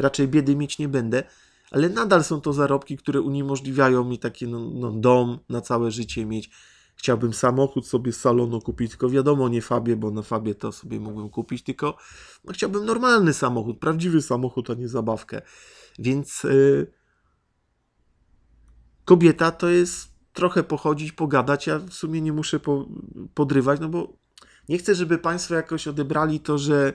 A: raczej biedy mieć nie będę, ale nadal są to zarobki, które uniemożliwiają mi taki no, no, dom na całe życie mieć. Chciałbym samochód sobie z salonu kupić, tylko wiadomo, nie Fabie, bo na Fabie to sobie mógłbym kupić, tylko no, chciałbym normalny samochód, prawdziwy samochód, a nie zabawkę. Więc yy, kobieta to jest trochę pochodzić, pogadać. Ja w sumie nie muszę po, podrywać, no bo nie chcę, żeby Państwo jakoś odebrali to, że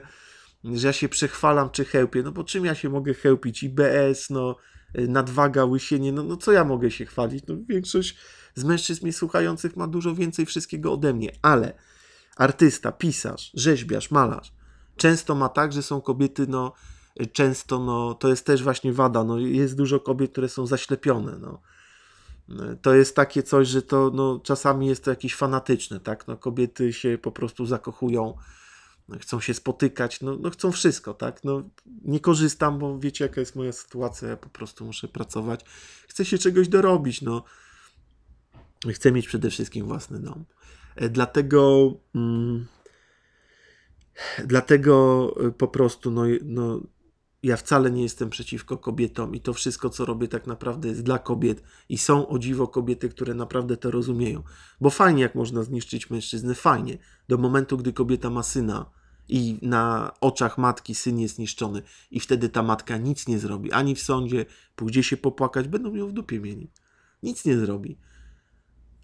A: że ja się przechwalam czy chełpię, no bo czym ja się mogę chełpić? IBS, no, y, nadwaga, łysienie, no, no co ja mogę się chwalić? No większość z mężczyzn mnie słuchających ma dużo więcej wszystkiego ode mnie, ale artysta, pisarz, rzeźbiarz, malarz często ma tak, że są kobiety, no y, często, no to jest też właśnie wada, no jest dużo kobiet, które są zaślepione, no. Y, to jest takie coś, że to no, czasami jest to jakieś fanatyczne, tak? No, kobiety się po prostu zakochują chcą się spotykać, no, no, chcą wszystko, tak? No, nie korzystam, bo wiecie, jaka jest moja sytuacja, ja po prostu muszę pracować. Chcę się czegoś dorobić, no. Chcę mieć przede wszystkim własny dom. E, dlatego, mm, dlatego e, po prostu, no, no, ja wcale nie jestem przeciwko kobietom i to wszystko, co robię, tak naprawdę jest dla kobiet. I są o dziwo kobiety, które naprawdę to rozumieją. Bo fajnie, jak można zniszczyć mężczyznę, fajnie. Do momentu, gdy kobieta ma syna, i na oczach matki syn jest niszczony i wtedy ta matka nic nie zrobi, ani w sądzie, pójdzie się popłakać, będą ją w dupie mieli. Nic nie zrobi.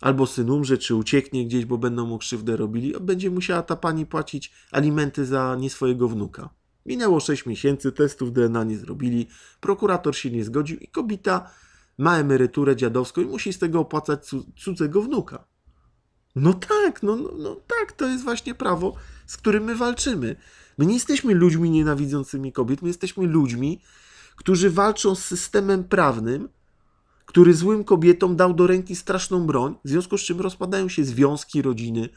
A: Albo syn umrze, czy ucieknie gdzieś, bo będą mu krzywdę robili, będzie musiała ta pani płacić alimenty za nie swojego wnuka. Minęło 6 miesięcy, testów DNA nie zrobili, prokurator się nie zgodził i kobieta ma emeryturę dziadowską i musi z tego opłacać cudzego wnuka. No tak, no, no, no tak, to jest właśnie prawo z którym my walczymy. My nie jesteśmy ludźmi nienawidzącymi kobiet, my jesteśmy ludźmi, którzy walczą z systemem prawnym, który złym kobietom dał do ręki straszną broń, w związku z czym rozpadają się związki, rodziny,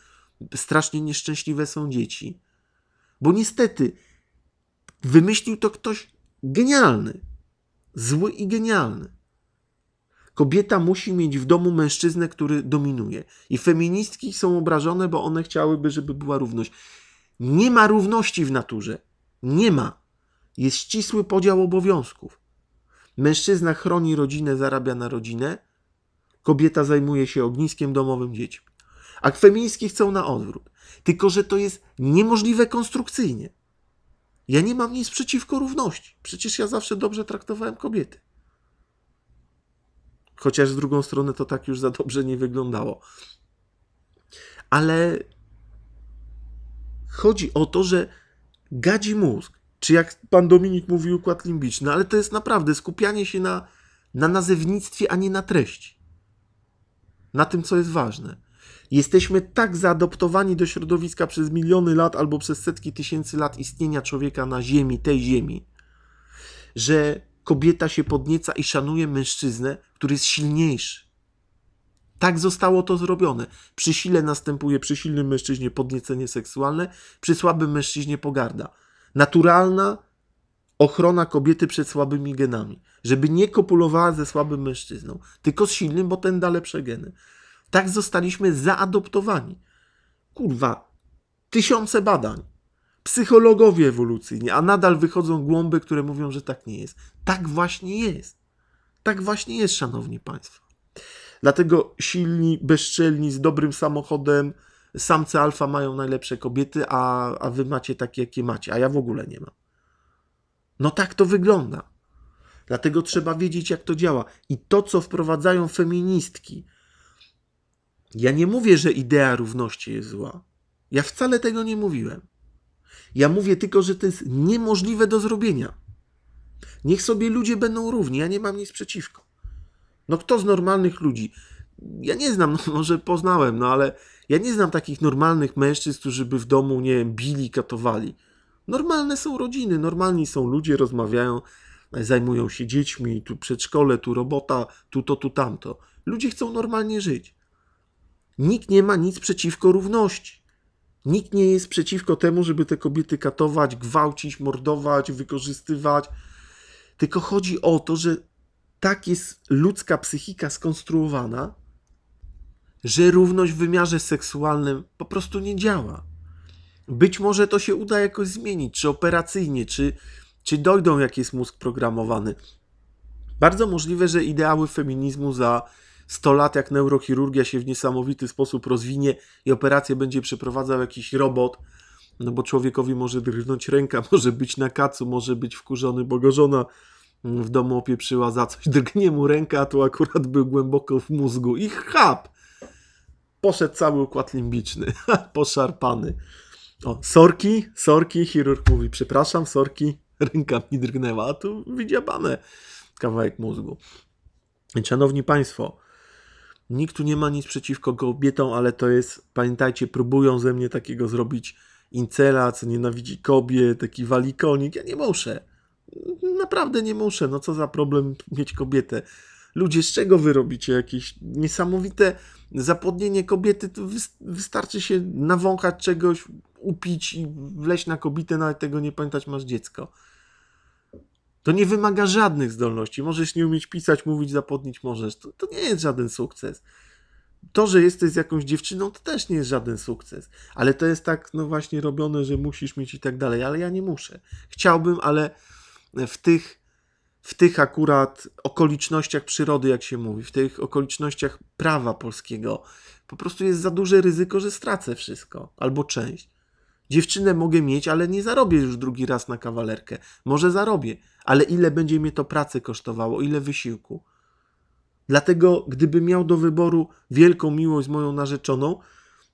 A: strasznie nieszczęśliwe są dzieci. Bo niestety wymyślił to ktoś genialny, zły i genialny. Kobieta musi mieć w domu mężczyznę, który dominuje. I feministki są obrażone, bo one chciałyby, żeby była równość. Nie ma równości w naturze. Nie ma. Jest ścisły podział obowiązków. Mężczyzna chroni rodzinę, zarabia na rodzinę, kobieta zajmuje się ogniskiem domowym dziećmi. A feministki chcą na odwrót. Tylko, że to jest niemożliwe konstrukcyjnie. Ja nie mam nic przeciwko równości. Przecież ja zawsze dobrze traktowałem kobiety. Chociaż z drugą strony to tak już za dobrze nie wyglądało. Ale chodzi o to, że gadzi mózg. Czy jak pan Dominik mówi, układ limbiczny, ale to jest naprawdę skupianie się na, na nazewnictwie, a nie na treści. Na tym, co jest ważne. Jesteśmy tak zaadoptowani do środowiska przez miliony lat albo przez setki tysięcy lat istnienia człowieka na Ziemi, tej Ziemi, że kobieta się podnieca i szanuje mężczyznę, który jest silniejszy. Tak zostało to zrobione. Przy sile następuje przy silnym mężczyźnie podniecenie seksualne, przy słabym mężczyźnie pogarda. Naturalna ochrona kobiety przed słabymi genami, żeby nie kopulowała ze słabym mężczyzną, tylko z silnym, bo ten da lepsze geny. Tak zostaliśmy zaadoptowani. Kurwa, tysiące badań psychologowie ewolucyjni, a nadal wychodzą głąby, które mówią, że tak nie jest. Tak właśnie jest. Tak właśnie jest, szanowni państwo. Dlatego silni, bezczelni, z dobrym samochodem, samce alfa mają najlepsze kobiety, a, a wy macie takie, jakie macie, a ja w ogóle nie mam. No tak to wygląda. Dlatego trzeba wiedzieć, jak to działa. I to, co wprowadzają feministki. Ja nie mówię, że idea równości jest zła. Ja wcale tego nie mówiłem. Ja mówię tylko, że to jest niemożliwe do zrobienia. Niech sobie ludzie będą równi, ja nie mam nic przeciwko. No kto z normalnych ludzi? Ja nie znam, no może poznałem, no ale ja nie znam takich normalnych mężczyzn, którzy by w domu, nie wiem, bili, katowali. Normalne są rodziny, normalni są ludzie, rozmawiają, zajmują się dziećmi, tu przedszkole, tu robota, tu to, tu tamto. Ludzie chcą normalnie żyć. Nikt nie ma nic przeciwko równości. Nikt nie jest przeciwko temu, żeby te kobiety katować, gwałcić, mordować, wykorzystywać. Tylko chodzi o to, że tak jest ludzka psychika skonstruowana, że równość w wymiarze seksualnym po prostu nie działa. Być może to się uda jakoś zmienić, czy operacyjnie, czy, czy dojdą, jak jest mózg programowany. Bardzo możliwe, że ideały feminizmu za 100 lat, jak neurochirurgia się w niesamowity sposób rozwinie i operację będzie przeprowadzał jakiś robot, no bo człowiekowi może drgnąć ręka, może być na kacu, może być wkurzony, bo go żona mm, w domu opieprzyła za coś. Drgnie mu ręka, a tu akurat był głęboko w mózgu i chap! Poszedł cały układ limbiczny, poszarpany. O, sorki, sorki, chirurg mówi, przepraszam, sorki, ręka mi drgnęła, a tu widziabane kawałek mózgu. Szanowni Państwo, Nikt tu nie ma nic przeciwko kobietom, ale to jest, pamiętajcie, próbują ze mnie takiego zrobić incela, co nienawidzi kobiet, taki walikonik. Ja nie muszę. Naprawdę nie muszę. No co za problem mieć kobietę. Ludzie, z czego wy robicie jakieś niesamowite zapłodnienie kobiety? To wystarczy się nawąchać czegoś, upić i wleźć na kobietę, nawet tego nie pamiętać, masz dziecko. To nie wymaga żadnych zdolności. Możesz nie umieć pisać, mówić, zapodnić możesz. To, to nie jest żaden sukces. To, że jesteś z jakąś dziewczyną, to też nie jest żaden sukces. Ale to jest tak, no właśnie, robione, że musisz mieć i tak dalej. Ale ja nie muszę. Chciałbym, ale w tych, w tych akurat okolicznościach przyrody, jak się mówi, w tych okolicznościach prawa polskiego, po prostu jest za duże ryzyko, że stracę wszystko albo część. Dziewczynę mogę mieć, ale nie zarobię już drugi raz na kawalerkę. Może zarobię, ale ile będzie mnie to pracy kosztowało, ile wysiłku. Dlatego, gdybym miał do wyboru wielką miłość z moją narzeczoną,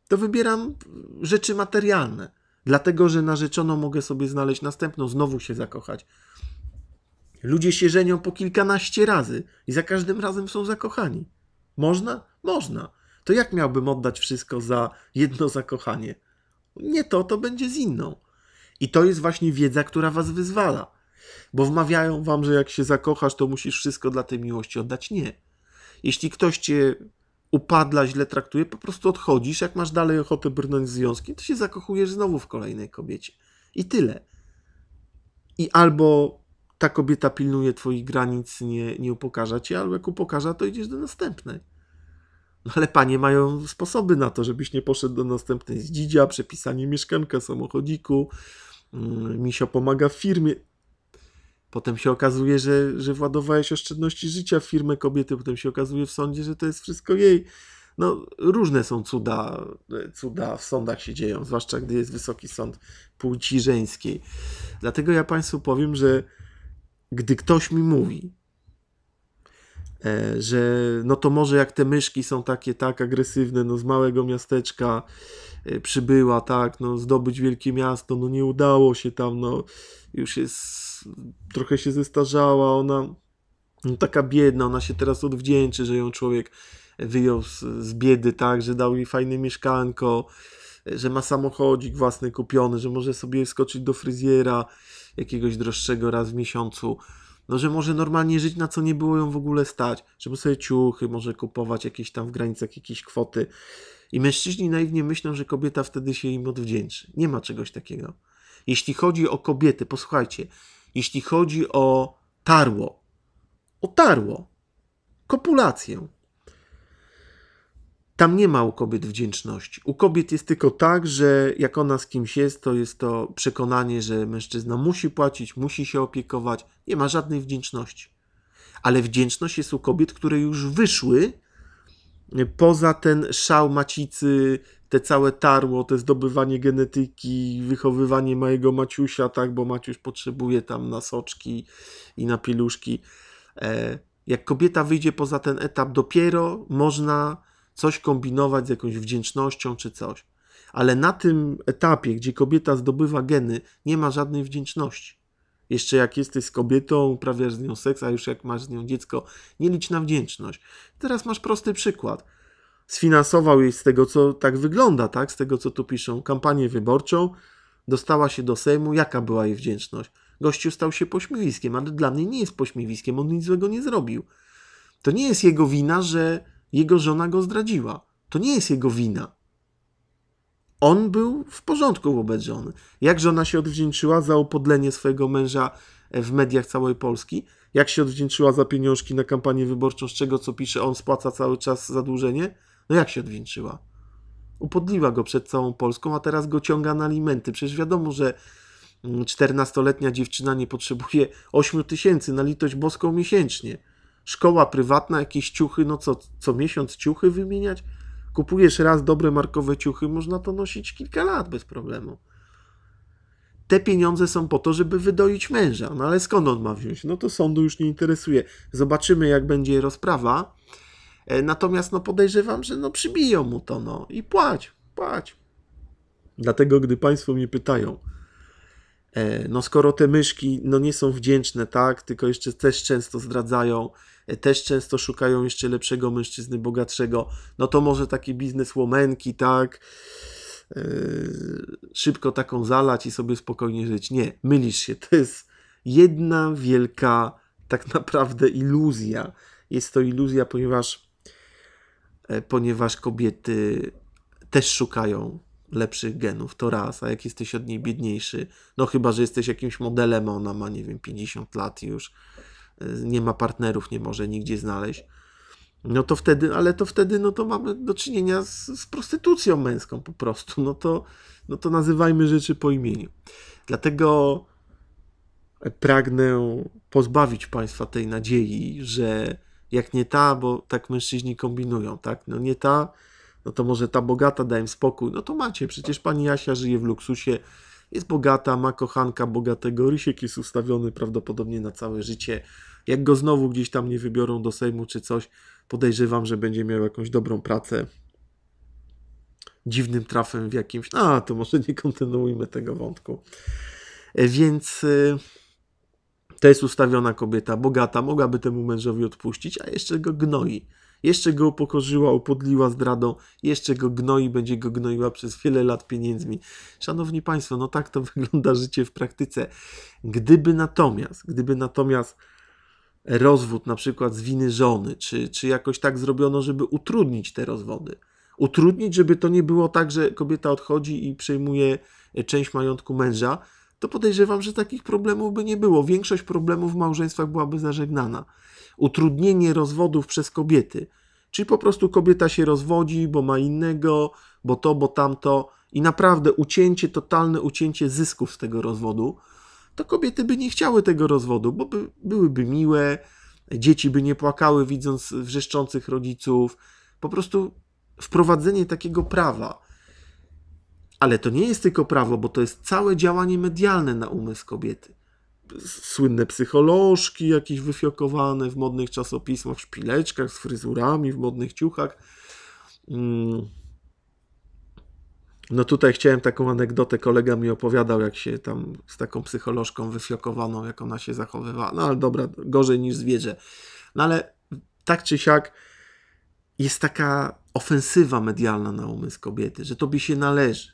A: to wybieram rzeczy materialne. Dlatego, że narzeczoną mogę sobie znaleźć następną, znowu się zakochać. Ludzie się żenią po kilkanaście razy i za każdym razem są zakochani. Można? Można. To jak miałbym oddać wszystko za jedno zakochanie? Nie to, to będzie z inną. I to jest właśnie wiedza, która was wyzwala. Bo wmawiają wam, że jak się zakochasz, to musisz wszystko dla tej miłości oddać. Nie. Jeśli ktoś cię upadla, źle traktuje, po prostu odchodzisz. Jak masz dalej ochotę brnąć w związki, to się zakochujesz znowu w kolejnej kobiecie. I tyle. I albo ta kobieta pilnuje twoich granic, nie, nie upokarza cię, albo jak upokarza, to idziesz do następnej. No ale panie mają sposoby na to, żebyś nie poszedł do następnej zdzidzia, przepisanie mieszkanka, samochodziku, mm, misio pomaga w firmie. Potem się okazuje, że, że władowałeś oszczędności życia w firmę kobiety, potem się okazuje w sądzie, że to jest wszystko jej. No, różne są cuda, cuda w sądach się dzieją, zwłaszcza gdy jest wysoki sąd płci żeńskiej. Dlatego ja Państwu powiem, że gdy ktoś mi mówi, E, że no to może jak te myszki są takie tak agresywne, no z małego miasteczka e, przybyła, tak, no zdobyć wielkie miasto, no nie udało się tam, no już jest, trochę się zestarzała, ona no taka biedna, ona się teraz odwdzięczy, że ją człowiek wyjął z, z biedy, tak, że dał jej fajne mieszkanko, e, że ma samochodzik własny kupiony, że może sobie skoczyć do fryzjera jakiegoś droższego raz w miesiącu. No, że może normalnie żyć, na co nie było ją w ogóle stać, żeby sobie ciuchy może kupować jakieś tam w granicach jakieś kwoty. I mężczyźni naiwnie myślą, że kobieta wtedy się im odwdzięczy. Nie ma czegoś takiego. Jeśli chodzi o kobiety, posłuchajcie, jeśli chodzi o tarło, o tarło, kopulację, tam nie ma u kobiet wdzięczności. U kobiet jest tylko tak, że jak ona z kimś jest, to jest to przekonanie, że mężczyzna musi płacić, musi się opiekować. Nie ma żadnej wdzięczności. Ale wdzięczność jest u kobiet, które już wyszły poza ten szał macicy, te całe tarło, te zdobywanie genetyki, wychowywanie mojego Maciusia, tak, bo Maciuś potrzebuje tam na soczki i na piluszki. E, jak kobieta wyjdzie poza ten etap, dopiero można coś kombinować z jakąś wdzięcznością czy coś. Ale na tym etapie, gdzie kobieta zdobywa geny, nie ma żadnej wdzięczności. Jeszcze jak jesteś z kobietą, uprawiasz z nią seks, a już jak masz z nią dziecko, nie licz na wdzięczność. Teraz masz prosty przykład. Sfinansował jej z tego, co tak wygląda, tak? Z tego, co tu piszą, kampanię wyborczą, dostała się do Sejmu, jaka była jej wdzięczność? Gościu stał się pośmiewiskiem, ale dla mnie nie jest pośmiewiskiem, on nic złego nie zrobił. To nie jest jego wina, że jego żona go zdradziła. To nie jest jego wina. On był w porządku wobec żony. Jak żona się odwdzięczyła za upodlenie swojego męża e, w mediach całej Polski, jak się odwdzięczyła za pieniążki na kampanię wyborczą, z czego co pisze, on spłaca cały czas zadłużenie. No jak się odwdzięczyła? Upodliła go przed całą Polską, a teraz go ciąga na alimenty. Przecież wiadomo, że 14-letnia mm, dziewczyna nie potrzebuje 8 tysięcy na litość boską miesięcznie szkoła prywatna, jakieś ciuchy, no co, co miesiąc ciuchy wymieniać. Kupujesz raz dobre markowe ciuchy, można to nosić kilka lat bez problemu. Te pieniądze są po to, żeby wydoić męża. No ale skąd on ma wziąć? No to sądu już nie interesuje. Zobaczymy, jak będzie rozprawa. E, natomiast no podejrzewam, że no przybiją mu to no i płać, płać. Dlatego gdy Państwo mnie pytają, e, no skoro te myszki no nie są wdzięczne, tak, tylko jeszcze też często zdradzają, też często szukają jeszcze lepszego mężczyzny, bogatszego. No to może taki biznes łomenki, tak? Yy, szybko taką zalać i sobie spokojnie żyć. Nie, mylisz się. To jest jedna wielka, tak naprawdę iluzja. Jest to iluzja, ponieważ, e, ponieważ kobiety też szukają lepszych genów, to raz, a jak jesteś od niej biedniejszy, no chyba, że jesteś jakimś modelem, a ona ma, nie wiem, 50 lat już, nie ma partnerów, nie może nigdzie znaleźć, no to wtedy, ale to wtedy, no to mamy do czynienia z, z prostytucją męską po prostu, no to, no to nazywajmy rzeczy po imieniu. Dlatego pragnę pozbawić Państwa tej nadziei, że jak nie ta, bo tak mężczyźni kombinują, tak, no nie ta, no to może ta bogata da im spokój, no to macie, przecież Pani Jasia żyje w luksusie, jest bogata, ma kochanka bogatego, Rysiek jest ustawiony prawdopodobnie na całe życie. Jak go znowu gdzieś tam nie wybiorą do Sejmu czy coś, podejrzewam, że będzie miał jakąś dobrą pracę. Dziwnym trafem w jakimś. A, to może nie kontynuujmy tego wątku. E, więc e, to jest ustawiona kobieta, bogata, mogłaby temu mężowi odpuścić, a jeszcze go gnoi jeszcze go upokorzyła, upodliła zdradą, jeszcze go gnoi, będzie go gnoiła przez wiele lat pieniędzmi. Szanowni Państwo, no tak to wygląda życie w praktyce. Gdyby natomiast, gdyby natomiast rozwód na przykład z winy żony, czy, czy jakoś tak zrobiono, żeby utrudnić te rozwody, utrudnić, żeby to nie było tak, że kobieta odchodzi i przejmuje e, część majątku męża, to podejrzewam, że takich problemów by nie było. Większość problemów w małżeństwach byłaby zażegnana utrudnienie rozwodów przez kobiety. Czyli po prostu kobieta się rozwodzi, bo ma innego, bo to, bo tamto i naprawdę ucięcie, totalne ucięcie zysków z tego rozwodu, to kobiety by nie chciały tego rozwodu, bo by, byłyby miłe, dzieci by nie płakały widząc wrzeszczących rodziców. Po prostu wprowadzenie takiego prawa. Ale to nie jest tylko prawo, bo to jest całe działanie medialne na umysł kobiety słynne psycholożki jakieś wyfiokowane w modnych czasopismach, w szpileczkach, z fryzurami, w modnych ciuchach. Mm. No tutaj chciałem taką anegdotę, kolega mi opowiadał, jak się tam z taką psycholożką wyfiokowaną, jak ona się zachowywała. No ale dobra, gorzej niż zwierzę. No ale tak czy siak jest taka ofensywa medialna na umysł kobiety, że tobie się należy.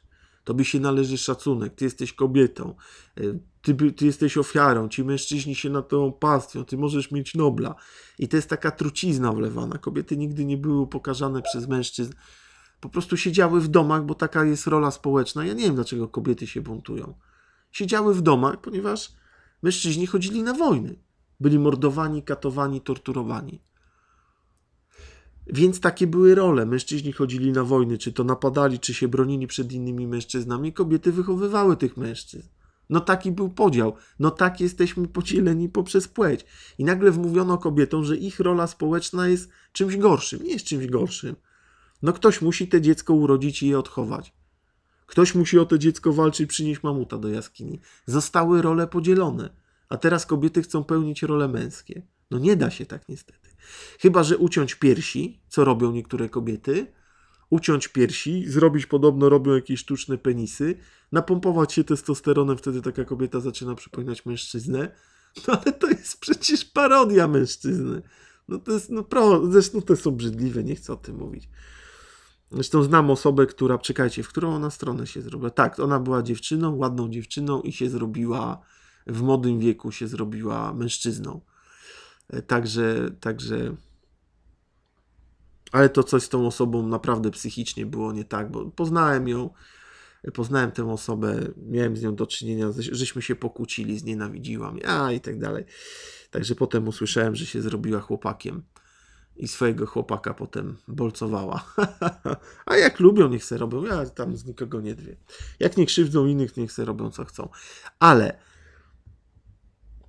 A: Tobie się należy szacunek, Ty jesteś kobietą, e, ty, ty jesteś ofiarą, ci mężczyźni się na to pastwią, Ty możesz mieć nobla. I to jest taka trucizna wlewana. Kobiety nigdy nie były pokazane przez mężczyzn. Po prostu siedziały w domach, bo taka jest rola społeczna. Ja nie wiem, dlaczego kobiety się buntują. Siedziały w domach, ponieważ mężczyźni chodzili na wojny. Byli mordowani, katowani, torturowani. Więc takie były role. Mężczyźni chodzili na wojny, czy to napadali, czy się bronili przed innymi mężczyznami. Kobiety wychowywały tych mężczyzn. No taki był podział. No tak jesteśmy podzieleni poprzez płeć. I nagle wmówiono kobietom, że ich rola społeczna jest czymś gorszym. Nie jest czymś gorszym. No ktoś musi te dziecko urodzić i je odchować. Ktoś musi o to dziecko walczyć, przynieść mamuta do jaskini. Zostały role podzielone. A teraz kobiety chcą pełnić role męskie. No nie da się tak niestety. Chyba, że uciąć piersi, co robią niektóre kobiety, uciąć piersi, zrobić podobno, robią jakieś sztuczne penisy, napompować się testosteronem, wtedy taka kobieta zaczyna przypominać mężczyznę. No ale to jest przecież parodia mężczyzny. No to jest, no pro, zresztą to jest obrzydliwe, nie chcę o tym mówić. Zresztą znam osobę, która, czekajcie, w którą ona stronę się zrobiła. Tak, ona była dziewczyną, ładną dziewczyną i się zrobiła, w młodym wieku się zrobiła mężczyzną. Także, także. Ale to coś z tą osobą naprawdę psychicznie było nie tak, bo poznałem ją, poznałem tę osobę, miałem z nią do czynienia, żeśmy się pokłócili, znienawidziła mnie, a i tak dalej. Także potem usłyszałem, że się zrobiła chłopakiem i swojego chłopaka potem bolcowała. A jak lubią, niech se robią. Ja tam z nikogo nie dwie. Jak nie krzywdzą innych, niech se robią co chcą. Ale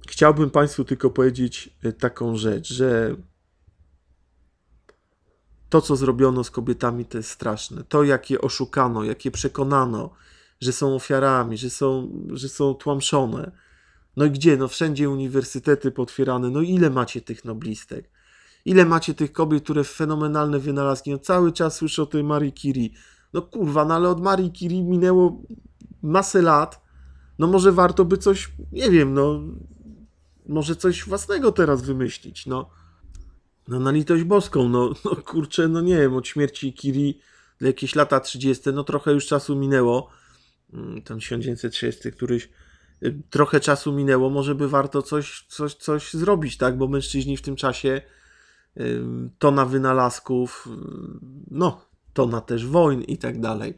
A: chciałbym Państwu tylko powiedzieć e, taką rzecz, że to, co zrobiono z kobietami, to jest straszne. To, jak je oszukano, jak je przekonano, że są ofiarami, że są, że są tłamszone. No i gdzie? No wszędzie uniwersytety potwierane. No ile macie tych noblistek? Ile macie tych kobiet, które fenomenalne wynalazki? No cały czas słyszę o tej Marii Curie. No kurwa, no ale od Marii Curie minęło masę lat. No może warto by coś, nie wiem, no może coś własnego teraz wymyślić, no. No na litość boską, no, no kurczę, no nie wiem, od śmierci Kiri jakieś lata 30, no trochę już czasu minęło, mm, ten 1930 któryś, y, trochę czasu minęło, może by warto coś, coś, coś zrobić, tak, bo mężczyźni w tym czasie tona wynalazków, y, no, tona też wojn i tak dalej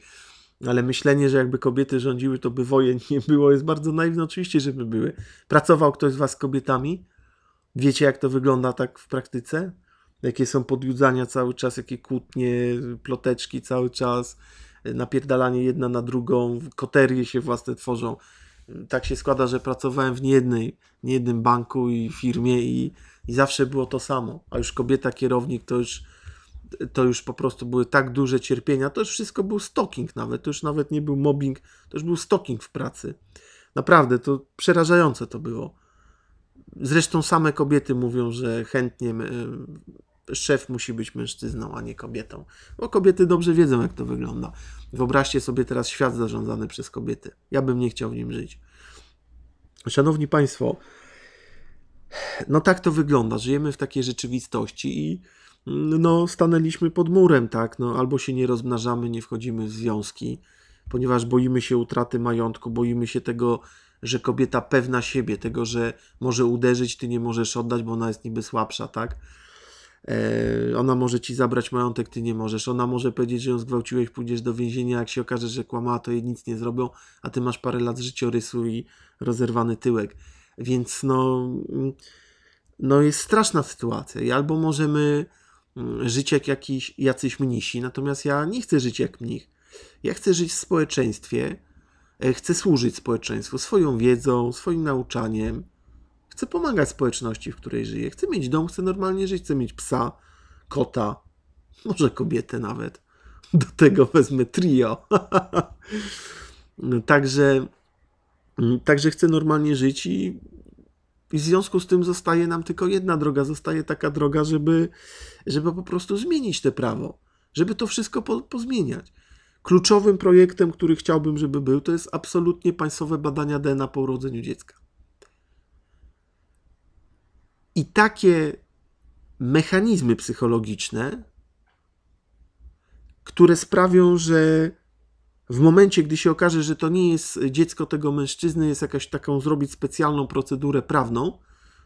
A: ale myślenie, że jakby kobiety rządziły, to by wojen nie było, jest bardzo naiwne. Oczywiście, żeby były. Pracował ktoś z was z kobietami? Wiecie, jak to wygląda tak w praktyce? Jakie są podjudzania cały czas, jakie kłótnie, ploteczki cały czas, napierdalanie jedna na drugą, koterie się własne tworzą. Tak się składa, że pracowałem w niejednej, niejednym banku i firmie i, i zawsze było to samo. A już kobieta kierownik to już to już po prostu były tak duże cierpienia. To już wszystko był stalking nawet, to już nawet nie był mobbing, to już był stalking w pracy. Naprawdę, to przerażające to było. Zresztą same kobiety mówią, że chętnie e, szef musi być mężczyzną, a nie kobietą. Bo kobiety dobrze wiedzą, jak to wygląda. Wyobraźcie sobie teraz świat zarządzany przez kobiety. Ja bym nie chciał w nim żyć. Szanowni Państwo, no tak to wygląda. Żyjemy w takiej rzeczywistości i no, stanęliśmy pod murem, tak? No, albo się nie rozmnażamy, nie wchodzimy w związki, ponieważ boimy się utraty majątku, boimy się tego, że kobieta pewna siebie, tego, że może uderzyć, ty nie możesz oddać, bo ona jest niby słabsza, tak? E, ona może ci zabrać majątek, ty nie możesz. Ona może powiedzieć, że ją zgwałciłeś, pójdziesz do więzienia, jak się okaże, że kłamała, to jej nic nie zrobią, a ty masz parę lat życiorysu i rozerwany tyłek. Więc no, mm, no jest straszna sytuacja. I albo możemy żyć jak jakiś, jacyś mnisi, natomiast ja nie chcę żyć jak mnich. Ja chcę żyć w społeczeństwie, e, chcę służyć społeczeństwu swoją wiedzą, swoim nauczaniem. Chcę pomagać społeczności, w której żyję. Chcę mieć dom, chcę normalnie żyć, chcę mieć psa, kota, może kobietę nawet. Do tego wezmę trio. także, mm, także chcę normalnie żyć i i w związku z tym zostaje nam tylko jedna droga, zostaje taka droga, żeby, żeby po prostu zmienić te prawo, żeby to wszystko po, pozmieniać. Kluczowym projektem, który chciałbym, żeby był, to jest absolutnie państwowe badania DNA po urodzeniu dziecka. I takie mechanizmy psychologiczne, które sprawią, że w momencie, gdy się okaże, że to nie jest dziecko tego mężczyzny, jest jakaś taką zrobić specjalną procedurę prawną,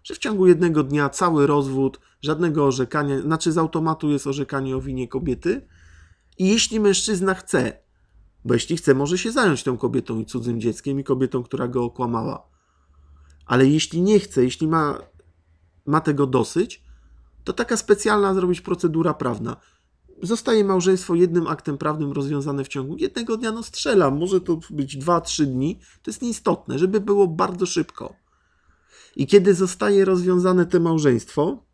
A: że w ciągu jednego dnia cały rozwód, żadnego orzekania, znaczy z automatu jest orzekanie o winie kobiety. I jeśli mężczyzna chce, bo jeśli chce, może się zająć tą kobietą i cudzym dzieckiem i kobietą, która go okłamała. Ale jeśli nie chce, jeśli ma, ma tego dosyć, to taka specjalna zrobić procedura prawna zostaje małżeństwo jednym aktem prawnym rozwiązane w ciągu jednego dnia, no strzelam, może to być 2-3 dni, to jest nieistotne, żeby było bardzo szybko. I kiedy zostaje rozwiązane to małżeństwo,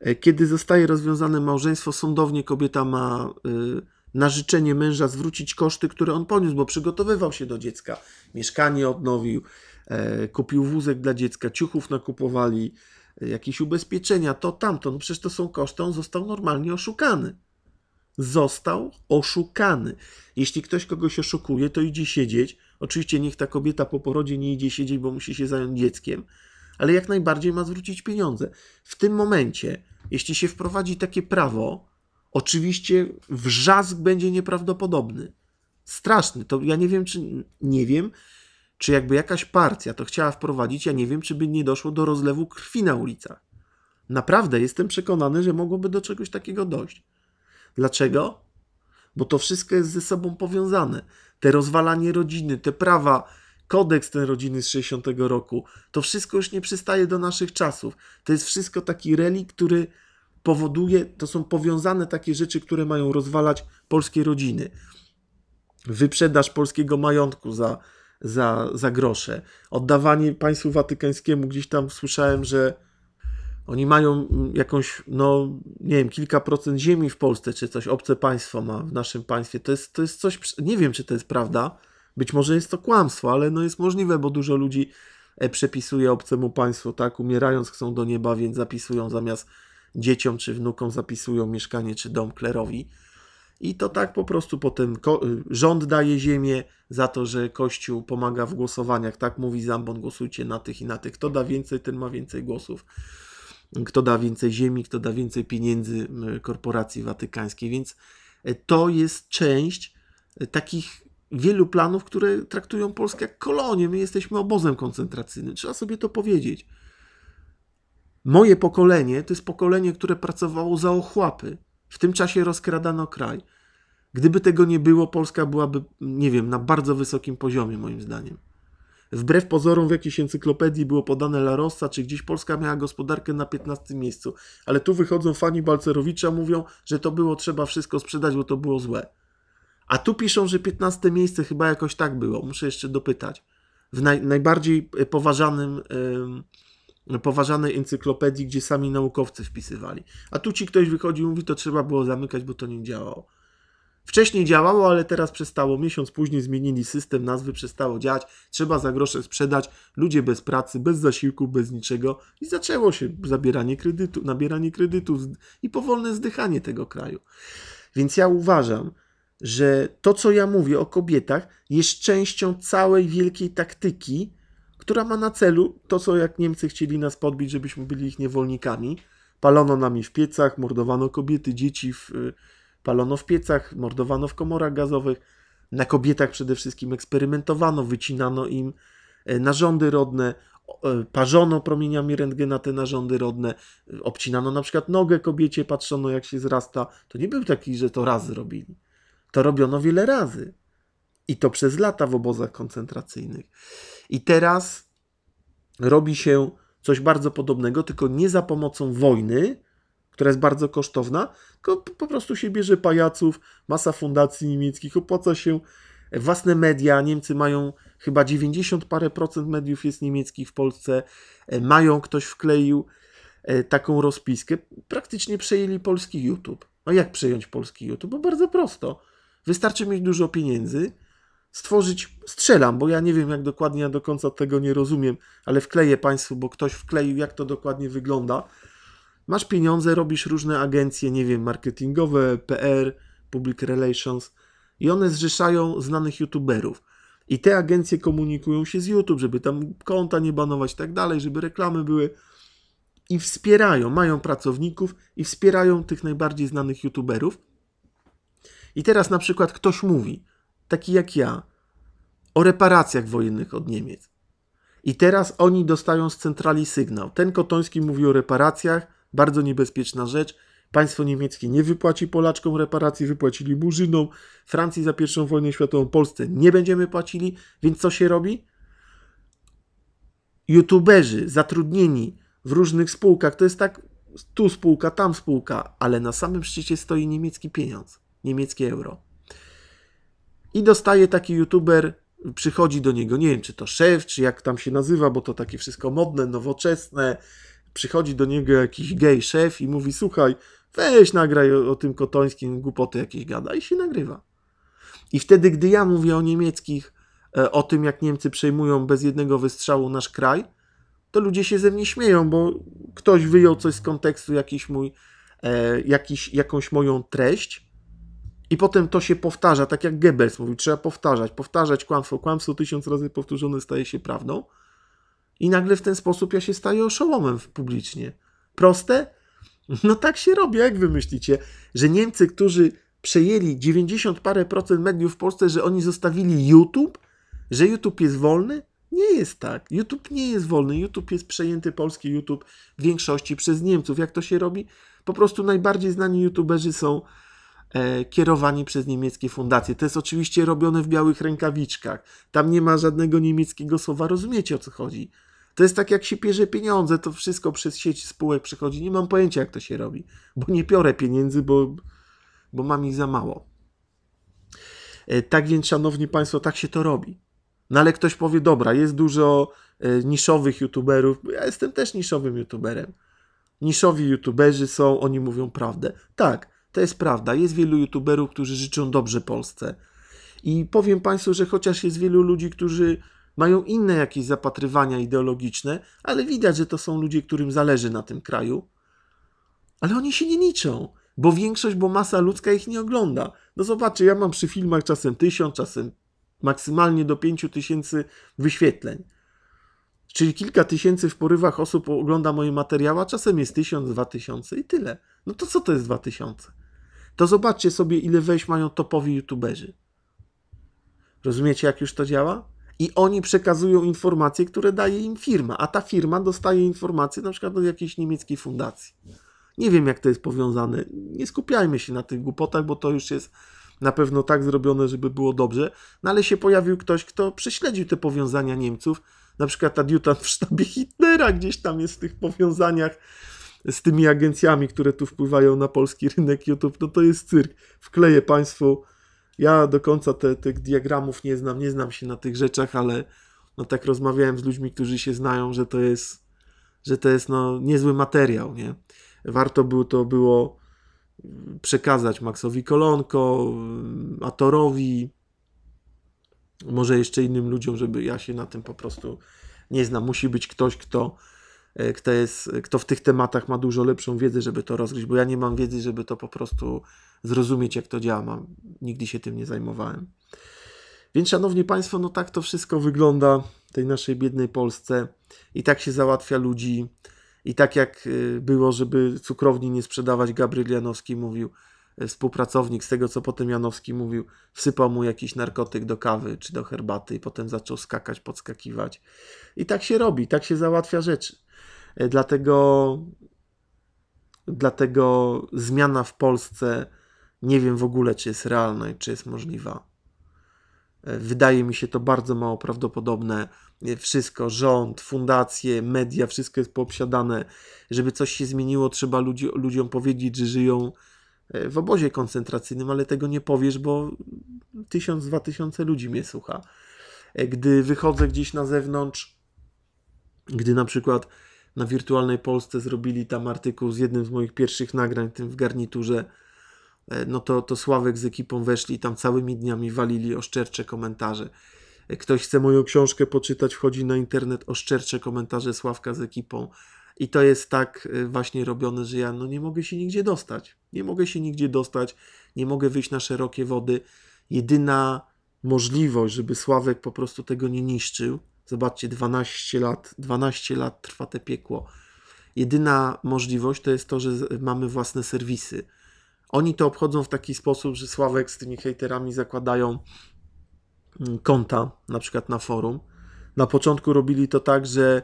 A: e, kiedy zostaje rozwiązane małżeństwo, sądownie kobieta ma y, na życzenie męża zwrócić koszty, które on poniósł, bo przygotowywał się do dziecka, mieszkanie odnowił, e, kupił wózek dla dziecka, ciuchów nakupowali, jakieś ubezpieczenia, to tamto. No przecież to są koszty, on został normalnie oszukany. Został oszukany. Jeśli ktoś kogoś oszukuje, to idzie siedzieć. Oczywiście niech ta kobieta po porodzie nie idzie siedzieć, bo musi się zająć dzieckiem, ale jak najbardziej ma zwrócić pieniądze. W tym momencie, jeśli się wprowadzi takie prawo, oczywiście wrzask będzie nieprawdopodobny. Straszny. To ja nie wiem, czy nie wiem, czy jakby jakaś partia to chciała wprowadzić, ja nie wiem, czy by nie doszło do rozlewu krwi na ulicach. Naprawdę jestem przekonany, że mogłoby do czegoś takiego dojść. Dlaczego? Bo to wszystko jest ze sobą powiązane. Te rozwalanie rodziny, te prawa, kodeks ten rodziny z 60 roku, to wszystko już nie przystaje do naszych czasów. To jest wszystko taki relik, który powoduje, to są powiązane takie rzeczy, które mają rozwalać polskie rodziny. Wyprzedaż polskiego majątku za za, za grosze. Oddawanie państwu watykańskiemu gdzieś tam słyszałem, że oni mają jakąś, no nie wiem, kilka procent ziemi w Polsce czy coś, obce państwo ma w naszym państwie. To jest, to jest coś, nie wiem czy to jest prawda, być może jest to kłamstwo, ale no jest możliwe, bo dużo ludzi e, przepisuje obcemu państwu, tak, umierając chcą do nieba, więc zapisują zamiast dzieciom czy wnukom zapisują mieszkanie czy dom klerowi. I to tak po prostu potem y, rząd daje ziemię za to, że Kościół pomaga w głosowaniach. Tak mówi Zambon, głosujcie na tych i na tych. Kto da więcej, ten ma więcej głosów. Kto da więcej ziemi, kto da więcej pieniędzy korporacji watykańskiej. Więc e, to jest część e, takich wielu planów, które traktują Polskę jak kolonię. My jesteśmy obozem koncentracyjnym. Trzeba sobie to powiedzieć. Moje pokolenie to jest pokolenie, które pracowało za ochłapy. W tym czasie rozkradano kraj. Gdyby tego nie było, Polska byłaby, nie wiem, na bardzo wysokim poziomie, moim zdaniem. Wbrew pozorom w jakiejś encyklopedii było podane La Rossa, czy gdzieś Polska miała gospodarkę na 15 miejscu. Ale tu wychodzą fani Balcerowicza, mówią, że to było trzeba wszystko sprzedać, bo to było złe. A tu piszą, że 15 miejsce chyba jakoś tak było. Muszę jeszcze dopytać. W naj, najbardziej e, poważanym, yy, poważanej encyklopedii, gdzie sami naukowcy wpisywali. A tu ci ktoś wychodzi i mówi, to trzeba było zamykać, bo to nie działało. Wcześniej działało, ale teraz przestało. Miesiąc później zmienili system, nazwy przestało działać. Trzeba za grosze sprzedać. Ludzie bez pracy, bez zasiłku, bez niczego. I zaczęło się zabieranie kredytu, nabieranie kredytów i powolne zdychanie tego kraju. Więc ja uważam, że to, co ja mówię o kobietach, jest częścią całej wielkiej taktyki, która ma na celu to, co jak Niemcy chcieli nas podbić, żebyśmy byli ich niewolnikami. Palono nami w piecach, mordowano kobiety, dzieci w Palono w piecach, mordowano w komorach gazowych, na kobietach przede wszystkim eksperymentowano, wycinano im e, narządy rodne, e, parzono promieniami rentgena te narządy rodne, e, obcinano na przykład nogę kobiecie, patrzono jak się zrasta. To nie był taki, że to raz zrobili. To robiono wiele razy. I to przez lata w obozach koncentracyjnych. I teraz robi się coś bardzo podobnego, tylko nie za pomocą wojny, która jest bardzo kosztowna, tylko po prostu się bierze pajaców, masa fundacji niemieckich, opłaca się własne media, Niemcy mają chyba 90 parę procent mediów jest niemieckich w Polsce, e, mają, ktoś wkleił e, taką rozpiskę, praktycznie przejęli polski YouTube. No jak przejąć polski YouTube? Bo bardzo prosto. Wystarczy mieć dużo pieniędzy, stworzyć, strzelam, bo ja nie wiem jak dokładnie, ja do końca tego nie rozumiem, ale wkleję Państwu, bo ktoś wkleił, jak to dokładnie wygląda Masz pieniądze, robisz różne agencje, nie wiem, marketingowe, PR, public relations i one zrzeszają znanych youtuberów. I te agencje komunikują się z YouTube, żeby tam konta nie banować i tak dalej, żeby reklamy były. I wspierają, mają pracowników i wspierają tych najbardziej znanych youtuberów. I teraz na przykład ktoś mówi, taki jak ja, o reparacjach wojennych od Niemiec. I teraz oni dostają z centrali sygnał. Ten Kotoński mówi o reparacjach, bardzo niebezpieczna rzecz. Państwo niemieckie nie wypłaci Polaczkom reparacji, wypłacili Murzynom, Francji za pierwszą wojnę światową, Polsce nie będziemy płacili, więc co się robi? YouTuberzy zatrudnieni w różnych spółkach, to jest tak, tu spółka, tam spółka, ale na samym szczycie stoi niemiecki pieniądz, niemieckie euro. I dostaje taki YouTuber, przychodzi do niego, nie wiem czy to szef, czy jak tam się nazywa, bo to takie wszystko modne, nowoczesne, przychodzi do niego jakiś gej szef i mówi, słuchaj, weź nagraj o, o tym Kotońskim, głupoty jakieś gada i się nagrywa. I wtedy, gdy ja mówię o niemieckich, e, o tym, jak Niemcy przejmują bez jednego wystrzału nasz kraj, to ludzie się ze mnie śmieją, bo ktoś wyjął coś z kontekstu, jakiś mój, e, jakiś, jakąś moją treść i potem to się powtarza, tak jak Goebbels mówił, trzeba powtarzać, powtarzać kłamstwo, kłamstwo tysiąc razy powtórzone staje się prawdą. I nagle w ten sposób ja się staję oszołomem publicznie. Proste? No tak się robi, jak wy myślicie, że Niemcy, którzy przejęli 90 parę procent mediów w Polsce, że oni zostawili YouTube, że YouTube jest wolny? Nie jest tak. YouTube nie jest wolny. YouTube jest przejęty polski YouTube w większości przez Niemców. Jak to się robi? Po prostu najbardziej znani YouTuberzy są E, kierowani przez niemieckie fundacje. To jest oczywiście robione w białych rękawiczkach. Tam nie ma żadnego niemieckiego słowa, rozumiecie o co chodzi. To jest tak, jak się pierze pieniądze, to wszystko przez sieć spółek przechodzi. Nie mam pojęcia, jak to się robi, bo nie piorę pieniędzy, bo, bo mam ich za mało. E, tak więc, szanowni państwo, tak się to robi. No ale ktoś powie, dobra, jest dużo e, niszowych youtuberów, ja jestem też niszowym youtuberem. Niszowi youtuberzy są, oni mówią prawdę. Tak, to jest prawda. Jest wielu youtuberów, którzy życzą dobrze Polsce. I powiem Państwu, że chociaż jest wielu ludzi, którzy mają inne jakieś zapatrywania ideologiczne, ale widać, że to są ludzie, którym zależy na tym kraju. Ale oni się nie liczą, bo większość, bo masa ludzka ich nie ogląda. No zobaczcie, ja mam przy filmach czasem tysiąc, czasem maksymalnie do pięciu tysięcy wyświetleń. Czyli kilka tysięcy w porywach osób ogląda moje materiały, a czasem jest tysiąc, dwa tysiące i tyle. No to co to jest dwa tysiące? to zobaczcie sobie, ile wejść mają topowi youtuberzy. Rozumiecie, jak już to działa? I oni przekazują informacje, które daje im firma, a ta firma dostaje informacje na przykład od jakiejś niemieckiej fundacji. Nie wiem, jak to jest powiązane. Nie skupiajmy się na tych głupotach, bo to już jest na pewno tak zrobione, żeby było dobrze. No ale się pojawił ktoś, kto prześledził te powiązania Niemców. Na przykład adiutant w sztabie Hitlera gdzieś tam jest w tych powiązaniach z tymi agencjami, które tu wpływają na polski rynek YouTube, no to jest cyrk. Wkleję Państwu. Ja do końca te, tych diagramów nie znam, nie znam się na tych rzeczach, ale no tak rozmawiałem z ludźmi, którzy się znają, że to jest, że to jest no niezły materiał, nie? Warto było to było przekazać Maxowi Kolonko, Atorowi, może jeszcze innym ludziom, żeby ja się na tym po prostu nie znam. Musi być ktoś, kto E, kto, jest, kto w tych tematach ma dużo lepszą wiedzę, żeby to rozgryźć, bo ja nie mam wiedzy, żeby to po prostu zrozumieć, jak to działa. Mam, nigdy się tym nie zajmowałem. Więc, szanowni państwo, no tak to wszystko wygląda w tej naszej biednej Polsce. I tak się załatwia ludzi. I tak jak e, było, żeby cukrowni nie sprzedawać, Gabriel Janowski mówił, e, współpracownik, z tego co potem Janowski mówił, wsypał mu jakiś narkotyk do kawy czy do herbaty i potem zaczął skakać, podskakiwać. I tak się robi, tak się załatwia rzeczy. E, dlatego, dlatego zmiana w Polsce nie wiem w ogóle, czy jest realna i czy jest możliwa. E, wydaje mi się to bardzo mało prawdopodobne. E, wszystko, rząd, fundacje, media, wszystko jest poobsiadane. Żeby coś się zmieniło, trzeba ludzi, ludziom powiedzieć, że żyją w obozie koncentracyjnym, ale tego nie powiesz, bo tysiąc, dwa tysiące ludzi mnie słucha. Gdy wychodzę gdzieś na zewnątrz, gdy na przykład na Wirtualnej Polsce zrobili tam artykuł z jednym z moich pierwszych nagrań, tym w garniturze, e, no to, to Sławek z ekipą weszli i tam całymi dniami walili oszczercze komentarze. E, ktoś chce moją książkę poczytać, wchodzi na internet, oszczercze komentarze Sławka z ekipą. I to jest tak e, właśnie robione, że ja no nie mogę się nigdzie dostać. Nie mogę się nigdzie dostać, nie mogę wyjść na szerokie wody. Jedyna możliwość, żeby Sławek po prostu tego nie niszczył, Zobaczcie, 12 lat, 12 lat trwa te piekło. Jedyna możliwość to jest to, że mamy własne serwisy. Oni to obchodzą w taki sposób, że Sławek z tymi hejterami zakładają mm, konta, na przykład na forum. Na początku robili to tak, że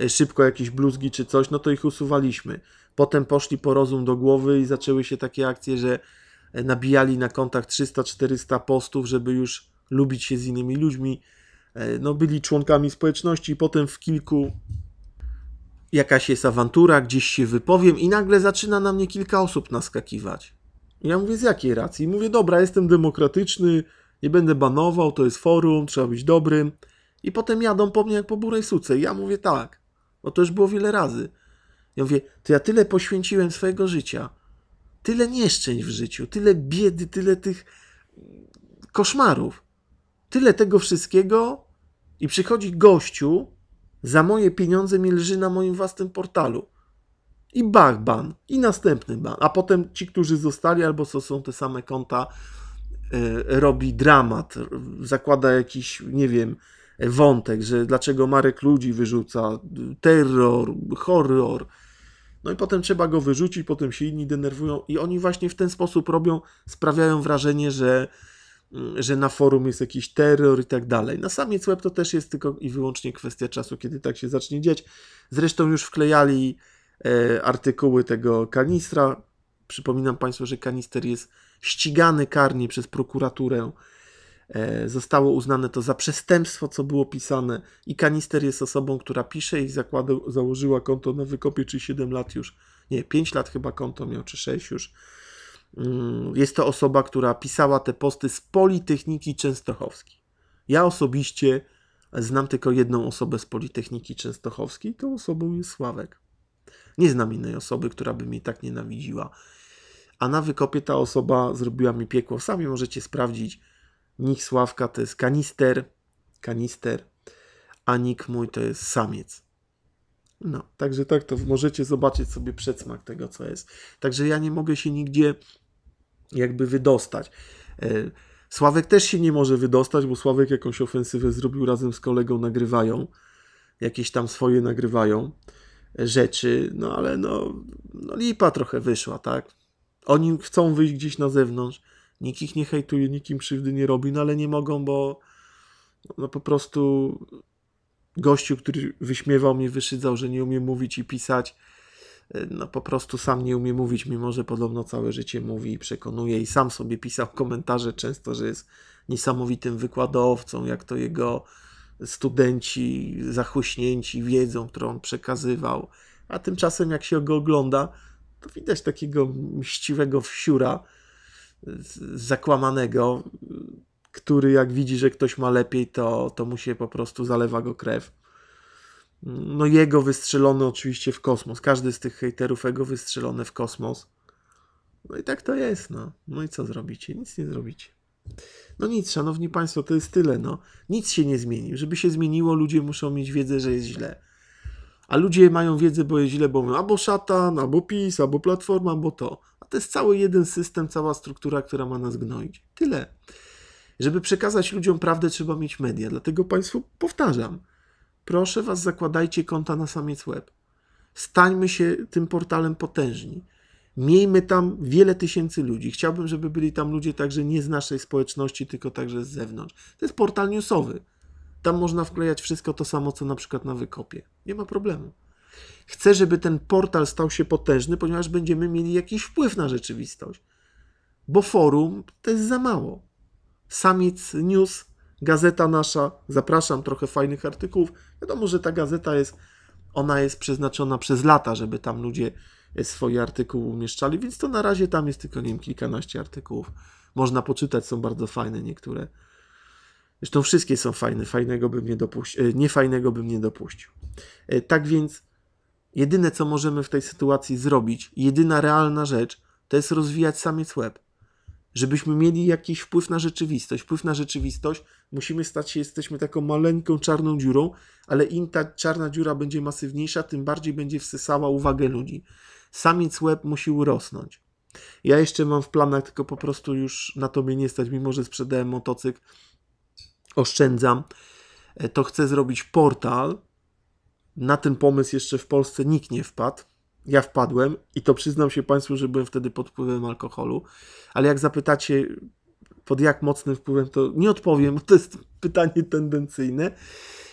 A: e, szybko jakieś bluzgi czy coś, no to ich usuwaliśmy. Potem poszli po rozum do głowy i zaczęły się takie akcje, że e, nabijali na kontach 300-400 postów, żeby już lubić się z innymi ludźmi, E, no, byli członkami społeczności, potem w kilku jakaś jest awantura, gdzieś się wypowiem i nagle zaczyna na mnie kilka osób naskakiwać. Ja mówię, z jakiej racji? Mówię, dobra, jestem demokratyczny, nie będę banował, to jest forum, trzeba być dobrym. I potem jadą po mnie jak po burej suce. I ja mówię, tak, bo to już było wiele razy. Ja mówię, to ja tyle poświęciłem swojego życia, tyle nieszczęść w życiu, tyle biedy, tyle tych koszmarów, tyle tego wszystkiego, i przychodzi gościu, za moje pieniądze mi leży na moim własnym portalu. I bach, ban. I następny ban. A potem ci, którzy zostali albo co są te same konta, yy, robi dramat, zakłada jakiś, nie wiem, wątek, że dlaczego Marek ludzi wyrzuca, terror, horror. No i potem trzeba go wyrzucić, potem się inni denerwują i oni właśnie w ten sposób robią, sprawiają wrażenie, że Y, że na forum jest jakiś terror i tak dalej. Na samiec web to też jest tylko i wyłącznie kwestia czasu, kiedy tak się zacznie dziać. Zresztą już wklejali e, artykuły tego kanistra. Przypominam Państwu, że kanister jest ścigany karnie przez prokuraturę. E, zostało uznane to za przestępstwo, co było pisane, i kanister jest osobą, która pisze i zakłada, założyła konto na wykopie, czy 7 lat już, nie, 5 lat chyba konto miał, czy 6 już Mm, jest to osoba, która pisała te posty z Politechniki Częstochowskiej. Ja osobiście znam tylko jedną osobę z Politechniki Częstochowskiej, tą osobą jest Sławek. Nie znam innej osoby, która by mnie tak nienawidziła. A na wykopie ta osoba zrobiła mi piekło. Sami możecie sprawdzić. Nik Sławka to jest kanister, kanister, a Nik mój to jest samiec. No, także tak to możecie zobaczyć sobie przedsmak tego, co jest. Także ja nie mogę się nigdzie jakby wydostać. E, Sławek też się nie może wydostać, bo Sławek jakąś ofensywę zrobił razem z kolegą, nagrywają. Jakieś tam swoje nagrywają e, rzeczy, no ale no, no lipa trochę wyszła, tak? Oni chcą wyjść gdzieś na zewnątrz, nikt ich nie hejtuje, nikim krzywdy nie robi, no ale nie mogą, bo no po prostu gościu, który wyśmiewał mnie, wyszydzał, że nie umie mówić i pisać, e, no po prostu sam nie umie mówić, mimo że podobno całe życie mówi i przekonuje i sam sobie pisał komentarze często, że jest niesamowitym wykładowcą, jak to jego studenci zachuśnięci wiedzą, którą on przekazywał. A tymczasem jak się go ogląda, to widać takiego mściwego wsiura, zakłamanego, który jak widzi, że ktoś ma lepiej, to, to mu się po prostu zalewa go krew. No jego wystrzelony oczywiście w kosmos. Każdy z tych hejterów jego wystrzelony w kosmos. No i tak to jest, no. No i co zrobicie? Nic nie zrobicie. No nic, szanowni państwo, to jest tyle, no. Nic się nie zmieni. Żeby się zmieniło, ludzie muszą mieć wiedzę, że jest źle. A ludzie mają wiedzę, bo jest źle, bo mówią albo szatan, albo PiS, albo Platforma, albo to. A to jest cały jeden system, cała struktura, która ma nas gnoić. Tyle. Żeby przekazać ludziom prawdę, trzeba mieć media. Dlatego Państwu powtarzam, proszę Was, zakładajcie konta na samiec web. Stańmy się tym portalem potężni. Miejmy tam wiele tysięcy ludzi. Chciałbym, żeby byli tam ludzie także nie z naszej społeczności, tylko także z zewnątrz. To jest portal newsowy. Tam można wklejać wszystko to samo, co na przykład na wykopie. Nie ma problemu. Chcę, żeby ten portal stał się potężny, ponieważ będziemy mieli jakiś wpływ na rzeczywistość. Bo forum to jest za mało. Samic News, gazeta nasza. Zapraszam, trochę fajnych artykułów. Wiadomo, że ta gazeta jest, ona jest przeznaczona przez lata, żeby tam ludzie e, swoje artykuły umieszczali, więc to na razie tam jest tylko, nie wiem, kilkanaście artykułów. Można poczytać, są bardzo fajne niektóre. Zresztą wszystkie są fajne, fajnego bym nie dopuścił, e, niefajnego bym nie dopuścił. E, tak więc jedyne, co możemy w tej sytuacji zrobić, jedyna realna rzecz, to jest rozwijać samiec web żebyśmy mieli jakiś wpływ na rzeczywistość. Wpływ na rzeczywistość musimy stać się, jesteśmy taką maleńką czarną dziurą, ale im ta czarna dziura będzie masywniejsza, tym bardziej będzie wsysała uwagę ludzi. Samiec łeb musi urosnąć. Ja jeszcze mam w planach, tylko po prostu już na to mnie nie stać, mimo że sprzedałem motocykl, oszczędzam, e, to chcę zrobić portal. Na ten pomysł jeszcze w Polsce nikt nie wpadł ja wpadłem i to przyznam się Państwu, że byłem wtedy pod wpływem alkoholu, ale jak zapytacie pod jak mocnym wpływem, to nie odpowiem, bo to jest pytanie tendencyjne.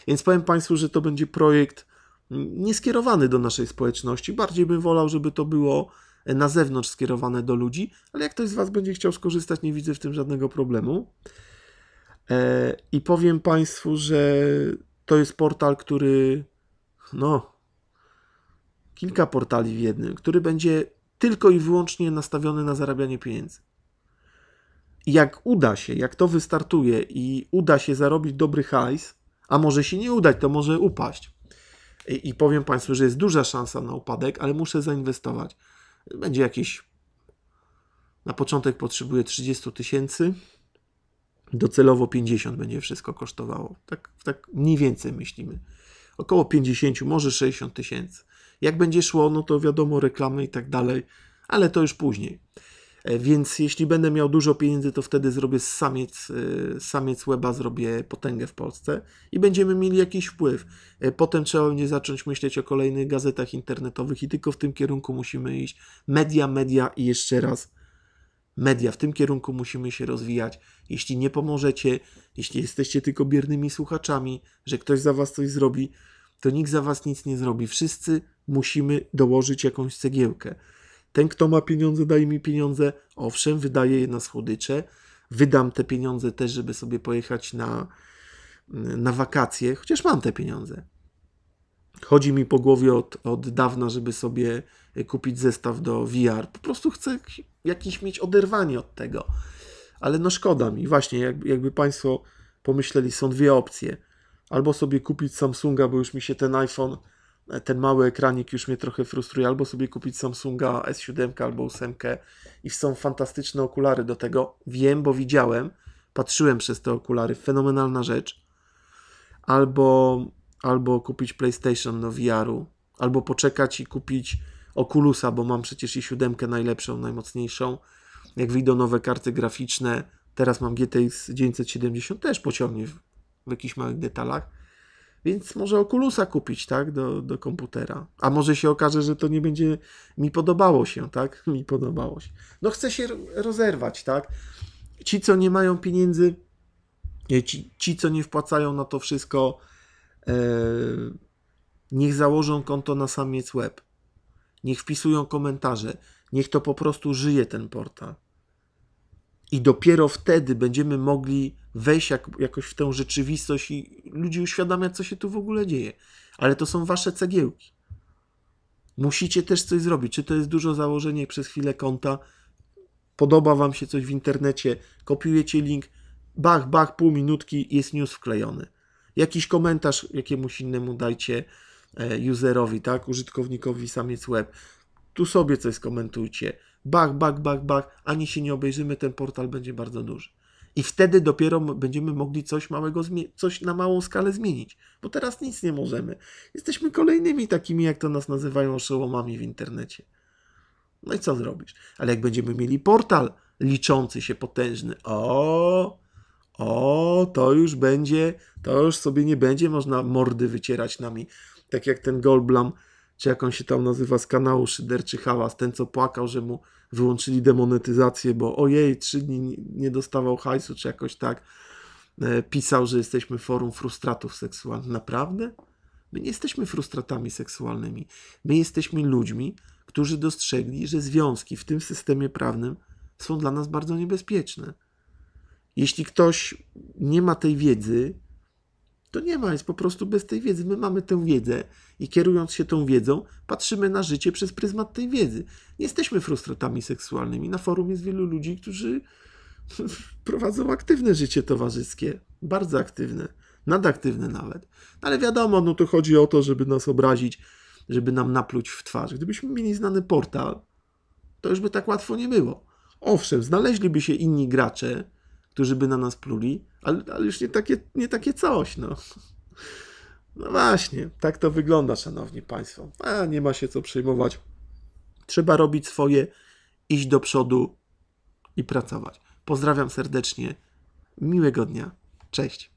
A: Więc powiem Państwu, że to będzie projekt mm, nieskierowany do naszej społeczności. Bardziej bym wolał, żeby to było e, na zewnątrz skierowane do ludzi, ale jak ktoś z Was będzie chciał skorzystać, nie widzę w tym żadnego problemu. E, I powiem Państwu, że to jest portal, który no, kilka portali w jednym, który będzie tylko i wyłącznie nastawiony na zarabianie pieniędzy. jak uda się, jak to wystartuje i uda się zarobić dobry hajs, a może się nie udać, to może upaść. I, I, powiem Państwu, że jest duża szansa na upadek, ale muszę zainwestować. Będzie jakieś. Na początek potrzebuję 30 tysięcy, docelowo 50 będzie wszystko kosztowało. Tak, tak mniej więcej myślimy. Około 50, może 60 tysięcy. Jak będzie szło, no to wiadomo, reklamy i tak dalej, ale to już później. E, więc jeśli będę miał dużo pieniędzy, to wtedy zrobię samiec, e, samiec łeba, zrobię potęgę w Polsce i będziemy mieli jakiś wpływ. E, potem trzeba będzie zacząć myśleć o kolejnych gazetach internetowych i tylko w tym kierunku musimy iść. Media, media i jeszcze raz media. W tym kierunku musimy się rozwijać. Jeśli nie pomożecie, jeśli jesteście tylko biernymi słuchaczami, że ktoś za was coś zrobi, to nikt za was nic nie zrobi. Wszyscy musimy dołożyć jakąś cegiełkę. Ten, kto ma pieniądze, daje mi pieniądze. Owszem, wydaje je na schodycze. Wydam te pieniądze też, żeby sobie pojechać na, na wakacje, chociaż mam te pieniądze. Chodzi mi po głowie od, od dawna, żeby sobie e, kupić zestaw do VR. Po prostu chcę jakiś mieć oderwanie od tego. Ale no szkoda mi. Właśnie, jakby, jakby Państwo pomyśleli, są dwie opcje albo sobie kupić Samsunga, bo już mi się ten iPhone, e, ten mały ekranik już mnie trochę frustruje, albo sobie kupić Samsunga S7 albo 8 i są fantastyczne okulary do tego. Wiem, bo widziałem, patrzyłem przez te okulary, fenomenalna rzecz. Albo, albo kupić PlayStation do VR-u, albo poczekać i kupić Oculusa, bo mam przecież i 7 najlepszą, najmocniejszą. Jak wyjdą nowe karty graficzne, teraz mam GTX 970, też pociągnie w jakichś małych detalach. Więc może Oculusa kupić, tak, do, do komputera. A może się okaże, że to nie będzie mi podobało się, tak? Mi podobało się. No chcę się rozerwać, tak? Ci, co nie mają pieniędzy, e, ci, ci co nie wpłacają na to wszystko, e, niech założą konto na samiec web. Niech wpisują komentarze. Niech to po prostu żyje ten portal. I dopiero wtedy będziemy mogli wejść jak, jakoś w tę rzeczywistość i ludzi uświadamiać, co się tu w ogóle dzieje. Ale to są wasze cegiełki. Musicie też coś zrobić. Czy to jest dużo założenie przez chwilę konta? Podoba wam się coś w internecie? Kopiujecie link? Bach, bach, pół minutki, jest news wklejony. Jakiś komentarz jakiemuś innemu dajcie e, userowi, tak? Użytkownikowi samiec web. Tu sobie coś skomentujcie bach, bach, bach, bach, ani się nie obejrzymy, ten portal będzie bardzo duży. I wtedy dopiero będziemy mogli coś małego, coś na małą skalę zmienić, bo teraz nic nie możemy. Jesteśmy kolejnymi takimi, jak to nas nazywają, oszołomami w internecie. No i co zrobisz? Ale jak będziemy mieli portal liczący się potężny, o, o, to już będzie, to już sobie nie będzie można mordy wycierać nami, tak jak ten Goldblum czy jak on się tam nazywa, z kanału Szyderczy Hałas, ten co płakał, że mu wyłączyli demonetyzację, bo ojej, trzy dni nie dostawał hajsu, czy jakoś tak, e, pisał, że jesteśmy forum frustratów seksualnych. Naprawdę? My nie jesteśmy frustratami seksualnymi. My jesteśmy ludźmi, którzy dostrzegli, że związki w tym systemie prawnym są dla nas bardzo niebezpieczne. Jeśli ktoś nie ma tej wiedzy, to nie ma, jest po prostu bez tej wiedzy. My mamy tę wiedzę i kierując się tą wiedzą, patrzymy na życie przez pryzmat tej wiedzy. Nie jesteśmy frustratami seksualnymi. Na forum jest wielu ludzi, którzy prowadzą aktywne życie towarzyskie, bardzo aktywne, nadaktywne nawet. No ale wiadomo, no to chodzi o to, żeby nas obrazić, żeby nam napluć w twarz. Gdybyśmy mieli znany portal, to już by tak łatwo nie było. Owszem, znaleźliby się inni gracze, którzy by na nas pluli, ale, ale już nie takie, nie takie coś, no. No właśnie, tak to wygląda, szanowni państwo. A nie ma się co przejmować. Trzeba robić swoje, iść do przodu i pracować. Pozdrawiam serdecznie. Miłego dnia. Cześć.